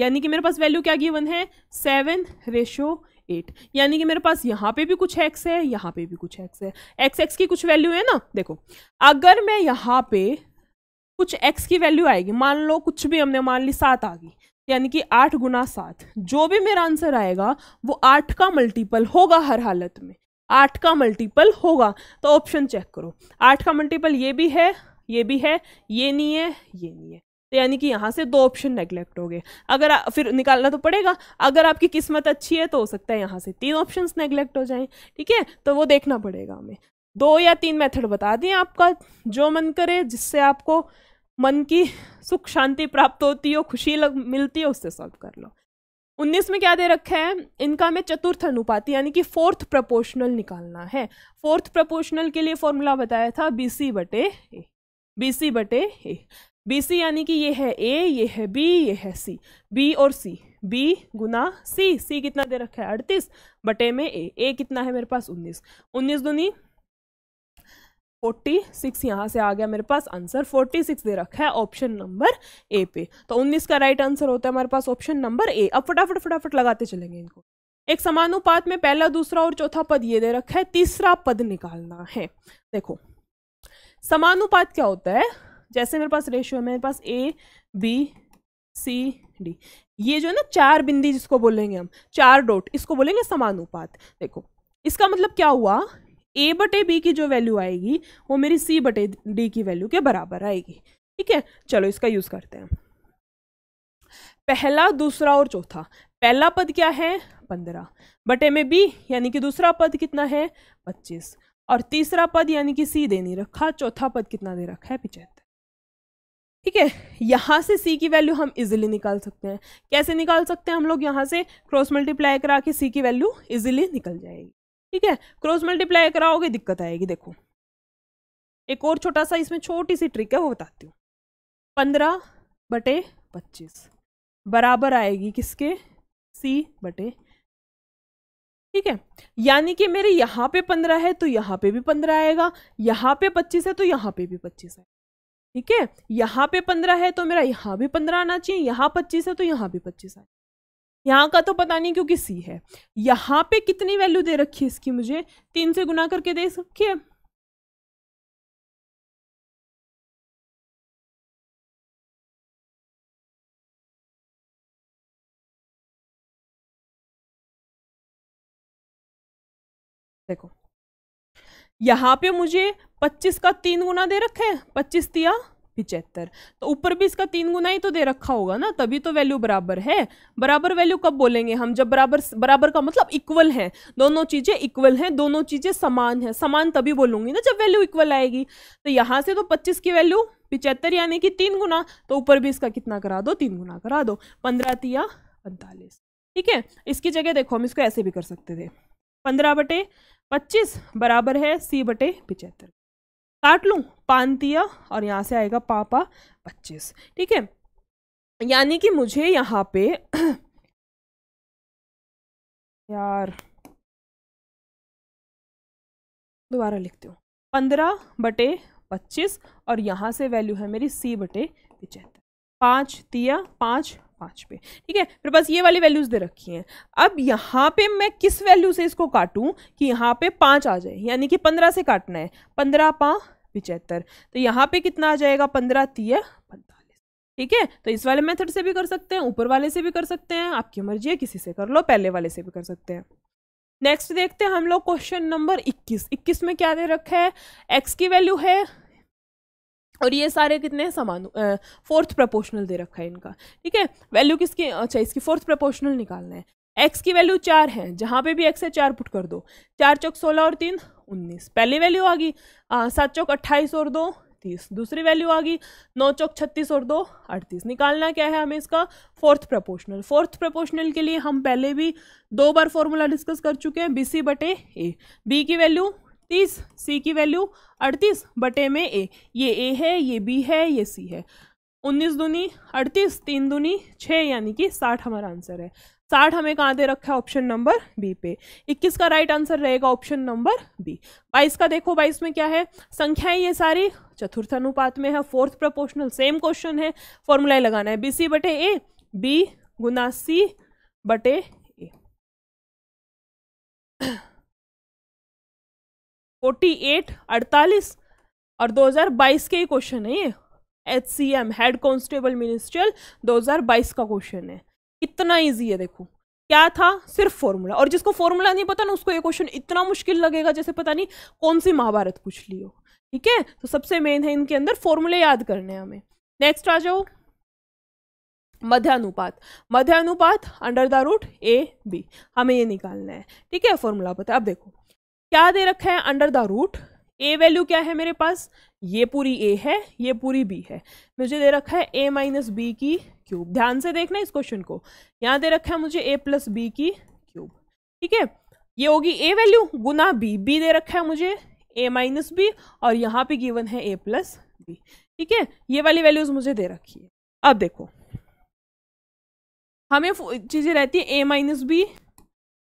यानी कि मेरे पास वैल्यू क्या गिवन है सेवन रेशो एट यानी कि मेरे पास यहाँ पे भी कुछ एक्स है यहाँ पे भी कुछ एक्स है एक्स एक्स की कुछ वैल्यू है ना देखो अगर मैं यहाँ पे कुछ एक्स की वैल्यू आएगी मान लो कुछ भी हमने मान ली सात आ गई यानी कि आठ गुना सात जो भी मेरा आंसर आएगा वो आठ का मल्टीपल होगा हर हालत में आठ का मल्टीपल होगा तो ऑप्शन चेक करो आठ का मल्टीपल ये भी है ये भी है ये नहीं है ये नहीं है तो यानी कि यहाँ से दो ऑप्शन नेगलेक्ट हो गए अगर आ, फिर निकालना तो पड़ेगा अगर आपकी किस्मत अच्छी है तो हो सकता है यहाँ से तीन ऑप्शन नेगलेक्ट हो जाएं ठीक है तो वो देखना पड़ेगा हमें दो या तीन मेथड बता दें आपका जो मन करे जिससे आपको मन की सुख शांति प्राप्त होती हो खुशी लग मिलती हो उससे सॉल्व कर लो उन्नीस में क्या दे रखा है इनका हमें चतुर्थ अनुपात यानी कि फोर्थ प्रपोर्शनल निकालना है फोर्थ प्रपोर्शनल के लिए फॉर्मूला बताया था बी सी बटे ए बी सी बटे ए बी सी यानी कि ये है ए ये है बी ये है सी बी और सी बी गुना सी सी कितना दे रखा है अड़तीस बटे में ए ए कितना है मेरे पास उन्नीस उन्नीस दुनी फोर्टी सिक्स यहाँ से आ गया मेरे पास आंसर फोर्टी सिक्स दे रखा है ऑप्शन नंबर ए पे तो उन्नीस का राइट आंसर होता है हमारे पास ऑप्शन नंबर ए अब फटाफट फटाफट लगाते चलेंगे इनको एक समानुपात में पहला दूसरा और चौथा पद ये दे रखा है तीसरा पद निकालना है देखो समानुपात क्या होता है जैसे मेरे पास रेशियो है मेरे पास ए बी सी डी ये जो है ना चार बिंदी जिसको बोलेंगे हम चार डोट इसको बोलेंगे समानुपात देखो इसका मतलब क्या हुआ ए बटे बी की जो वैल्यू आएगी वो मेरी सी बटे डी की वैल्यू के बराबर आएगी ठीक है चलो इसका यूज़ करते हैं पहला दूसरा और चौथा पहला पद क्या है पंद्रह बटे में बी यानी कि दूसरा पद कितना है पच्चीस और तीसरा पद यानी कि सी दे नहीं रखा चौथा पद कितना दे रखा है पिचहत्तर ठीक है यहाँ से सी की वैल्यू हम इजीली निकाल सकते हैं कैसे निकाल सकते हैं हम लोग यहाँ से क्रॉस मल्टीप्लाई करा के सी की वैल्यू इजीली निकल जाएगी ठीक है क्रॉस मल्टीप्लाई कराओगे दिक्कत आएगी देखो एक और छोटा सा इसमें छोटी सी ट्रिक है वो बताती हूँ पंद्रह बटे पच्चीस बराबर आएगी किसके सी बटे ठीक है यानी कि मेरे यहाँ पे पंद्रह है तो यहाँ पे भी पंद्रह आएगा यहाँ पे पच्चीस है तो यहाँ पे भी पच्चीस है ठीक है यहाँ पे पंद्रह है तो मेरा यहाँ भी पंद्रह आना चाहिए यहाँ पच्चीस है तो यहाँ भी पच्चीस आएगा यहाँ का तो पता नहीं क्योंकि सी है यहाँ पे कितनी वैल्यू दे रखी है इसकी मुझे तीन से गुना करके दे रखी है देखो यहाँ पे मुझे 25 का तीन गुना दे रखे हैं 25 दिया पिचहत्तर तो ऊपर भी इसका तीन गुना ही तो दे रखा होगा ना तभी तो वैल्यू बराबर है बराबर वैल्यू कब बोलेंगे हम जब बराबर बराबर का मतलब इक्वल है दोनों चीज़ें इक्वल हैं दोनों चीज़ें समान हैं समान तभी बोलूँगी ना जब वैल्यू इक्वल आएगी तो यहाँ से तो पच्चीस की वैल्यू पिचहत्तर यानी कि तीन गुना तो ऊपर भी इसका कितना करा दो तीन गुना करा दो पंद्रह तिया पैंतालीस ठीक है इसकी जगह देखो हम इसको ऐसे भी कर सकते थे पंद्रह बटे पच्चीस बराबर है सी बटे पिचहत्तर काट लूँ पानतिया और यहाँ से आएगा पापा पच्चीस ठीक है यानी कि मुझे यहाँ पे यार दोबारा लिखती हूँ पंद्रह बटे पच्चीस और यहाँ से वैल्यू है मेरी सी बटे पिचहत्तर पाँच तिया पाँच पाँच पे ठीक है फिर बस ये वाली वैल्यूज़ दे रखी हैं अब यहाँ पे मैं किस वैल्यू से इसको काटूं कि यहाँ पे पाँच आ जाए यानी कि पंद्रह से काटना है पंद्रह पाँच पिचहत्तर तो यहाँ पे कितना आ जाएगा पंद्रह तीय पैंतालीस ठीक है तो इस वाले मेथड से भी कर सकते हैं ऊपर वाले से भी कर सकते हैं आपकी मर्जी है किसी से कर लो पहले वाले से भी कर सकते हैं नेक्स्ट देखते हैं हम लोग क्वेश्चन नंबर इक्कीस इक्कीस में क्या दे रखा है एक्स की वैल्यू है और ये सारे कितने समान फोर्थ प्रपोर्शनल दे रखा है इनका ठीक है वैल्यू किसकी अच्छा इसकी फोर्थ प्रपोर्शनल निकालना है एक्स की वैल्यू चार है जहाँ पे भी एक्स है चार पुट कर दो चार चौक सोलह और तीन उन्नीस पहली वैल्यू आ गई सात चौक अट्ठाईस और दो तीस दूसरी वैल्यू आ गई नौ चौक छत्तीस और दो अड़तीस निकालना क्या है हमें इसका फोर्थ प्रपोर्शनल फोर्थ प्रपोर्शनल के लिए हम पहले भी दो बार फॉर्मूला डिस्कस कर चुके हैं बी सी बटे ए बी की वैल्यू तीस सी की वैल्यू अड़तीस बटे में ए ये ए है ये बी है ये सी है उन्नीस दूनी अड़तीस तीन दूनी छः यानी कि साठ हमारा आंसर है साठ हमें कहाँ दे रखा है ऑप्शन नंबर बी पे इक्कीस का राइट आंसर रहेगा ऑप्शन नंबर बी बाईस का देखो बाईस में क्या है संख्याएं ये सारी चतुर्थ अनुपात में है फोर्थ प्रोपोर्शनल सेम क्वेश्चन है फॉर्मूला लगाना है बी सी बटे ए बी गुना सी बटे ए फोर्टी एट अड़तालीस और 2022 के ही क्वेश्चन है ये H C M head constable ministerial बाईस का क्वेश्चन है इतना ईजी है देखो क्या था सिर्फ फॉर्मूला और जिसको फॉर्मूला नहीं पता ना उसको ये क्वेश्चन इतना मुश्किल लगेगा जैसे पता नहीं कौन सी महाभारत पूछ ली हो ठीक है तो सबसे मेन है इनके अंदर फॉर्मूले याद करने हैं हमें नेक्स्ट आ जाओ मध्यानुपात मध्यानुपात under the root A B हमें ये निकालना है ठीक है फॉर्मूला पता है अब देखो क्या दे रखा है under the root A value क्या है मेरे पास ये पूरी ए है ये पूरी बी है मुझे दे रखा है ए माइनस बी की क्यूब ध्यान से देखना इस क्वेश्चन को यहाँ दे रखा है मुझे ए प्लस बी की क्यूब ठीक है ये होगी ए वैल्यू गुना बी बी दे रखा है मुझे ए माइनस बी और यहाँ पे गिवन है ए प्लस बी ठीक है ये वाली वैल्यूज मुझे दे रखी है अब देखो हमें चीज़ें रहती है A minus B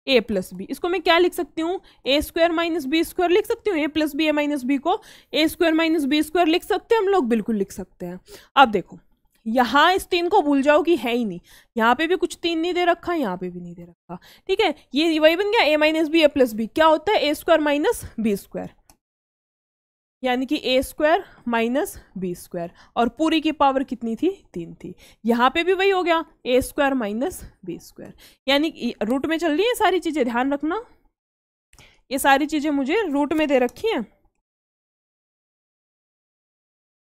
A plus B इसको मैं क्या लिख सकती हूँ A square minus B square लिख सकती हूँ A plus B A minus B को A square minus B square लिख सकते हैं हम लोग बिल्कुल लिख सकते हैं अब देखो यहाँ इस तीन को भूल जाओ कि है ही नहीं यहाँ पे भी कुछ तीन नहीं दे रखा यहाँ पे भी नहीं दे रखा ठीक है ये वही बन गया A minus B A plus B क्या होता है A square minus B square यानी कि A square minus B square और पूरी की पावर कितनी थी तीन थी यहाँ पे भी वही हो गया A square minus B square यानी रूट में चल रही है सारी चीज़ें ध्यान रखना ये सारी चीज़ें मुझे रूट में दे रखी हैं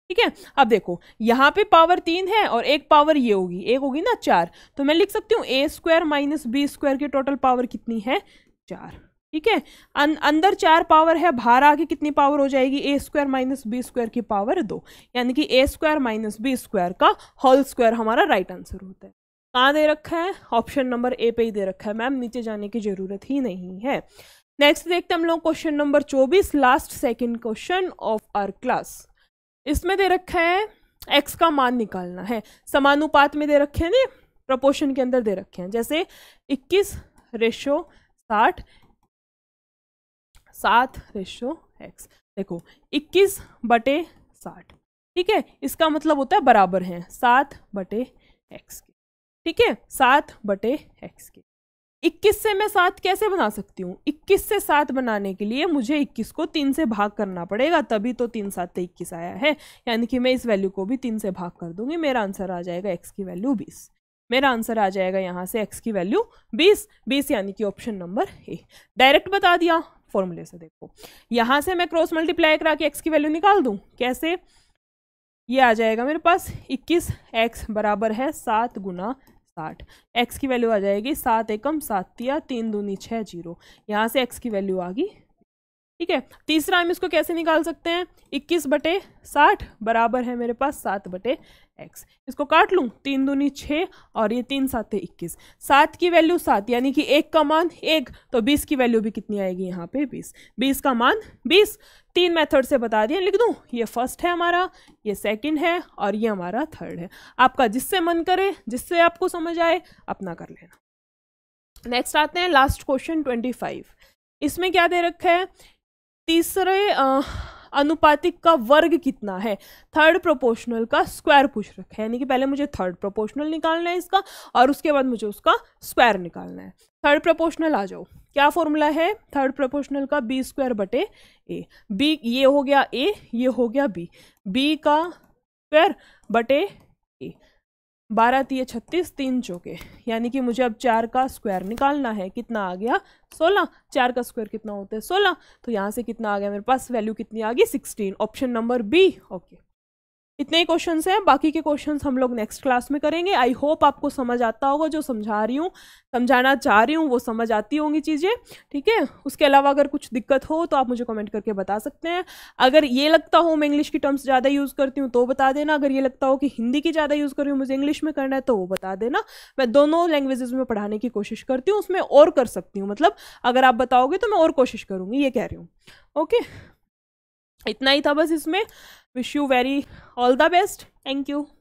ठीक है अब देखो यहाँ पे पावर तीन है और एक पावर ये होगी एक होगी ना चार तो मैं लिख सकती हूँ A square minus B square की टोटल पावर कितनी है चार ठीक है अं, अंदर चार पावर है बाहर आके कितनी पावर हो जाएगी A square minus B square की पावर दो यानी कि A square minus B square का होल स्क्वायर हमारा राइट आंसर होता है कहाँ दे रखा है ऑप्शन नंबर ए पे ही दे रखा है मैम नीचे जाने की जरूरत ही नहीं है नेक्स्ट देखते हम लोग क्वेश्चन नंबर चौबीस last second question of our class इसमें दे रखा है एक्स का मान निकालना है समानुपात में दे रखे हैं ना प्रपोर्शन के अंदर दे रखे हैं जैसे इक्कीस रेशो साठ सात रेशो एक्स देखो इक्कीस बटे साठ ठीक है इसका मतलब होता है बराबर हैं सात बटे एक्स के ठीक है सात बटे एक्स के इक्कीस से मैं सात कैसे बना सकती हूँ इक्कीस से सात बनाने के लिए मुझे इक्कीस को तीन से भाग करना पड़ेगा तभी तो तीन सात इक्कीस आया है यानी कि मैं इस वैल्यू को भी तीन से भाग कर दूंगी मेरा आंसर आ जाएगा एक्स की वैल्यू बीस मेरा आंसर आ जाएगा यहाँ से एक्स की वैल्यू बीस बीस यानी कि ऑप्शन नंबर ए डायरेक्ट बता दिया फॉर्मूले से देखो यहाँ से मैं क्रॉस मल्टीप्लाई करा के एक्स की वैल्यू निकाल दूँ कैसे ये आ जाएगा मेरे पास इक्कीस एक्स बराबर है सात गुना साठ एक्स की वैल्यू आ जाएगी सात एकम सातिया तीन दूनी छः जीरो यहाँ से एक्स की वैल्यू आ गई ठीक है तीसरा हम इसको कैसे निकाल सकते हैं इक्कीस बटे साठ बराबर है मेरे पास सात बटे एक्स इसको काट लूँ तीन दूनी छः और ये तीन है इक्कीस सात की वैल्यू सात यानी कि एक का मान एक तो बीस की वैल्यू भी कितनी आएगी यहाँ पे बीस बीस का मान बीस तीन मेथड से बता दिए लिख दूँ ये फर्स्ट है हमारा ये सेकंड है और ये हमारा थर्ड है आपका जिससे मन करे जिससे आपको समझ आए अपना कर लेना नेक्स्ट आते हैं लास्ट क्वेश्चन ट्वेंटी फाइव इसमें क्या दे रखा है तीसरे आ, अनुपातिक का वर्ग कितना है थर्ड प्रोपोर्शनल का स्क्वायर पूछ रखा है यानी कि पहले मुझे थर्ड प्रोपोर्शनल निकालना है इसका और उसके बाद मुझे उसका स्क्वायर निकालना है थर्ड प्रोपोर्शनल आ जाओ क्या फॉर्मूला है थर्ड प्रोपोर्शनल का बी स्क्वायर बटे ए बी ये हो गया ए ये हो गया बी बी का स्क्वायर बटे ए बारह तीय छत्तीस तीन चौके यानी कि मुझे अब चार का स्क्वायर निकालना है कितना आ गया सोलह चार का स्क्वायर कितना होता है सोलह तो यहाँ से कितना आ गया मेरे पास वैल्यू कितनी आ गई sixteen option number B okay इतने ही क्वेश्चन हैं बाकी के क्वेश्चन हम लोग नेक्स्ट क्लास में करेंगे आई होप आपको समझ आता होगा जो समझा रही हूँ समझाना चाह रही हूँ वो समझ आती होंगी चीज़ें ठीक है उसके अलावा अगर कुछ दिक्कत हो तो आप मुझे कमेंट करके बता सकते हैं अगर ये लगता हो मैं इंग्लिश की टर्म्स ज़्यादा यूज़ करती हूँ तो बता देना अगर ये लगता हो कि हिंदी की ज़्यादा यूज़ कर रही हूँ मुझे इंग्लिश में करना है तो वो बता देना मैं दोनों लैंग्वेजेज़ में पढ़ाने की कोशिश करती हूँ उसमें और कर सकती हूँ मतलब अगर आप बताओगे तो मैं और कोशिश करूँगी ये कह रही हूँ ओके इतना ही था बस इसमें wish you very all the best thank you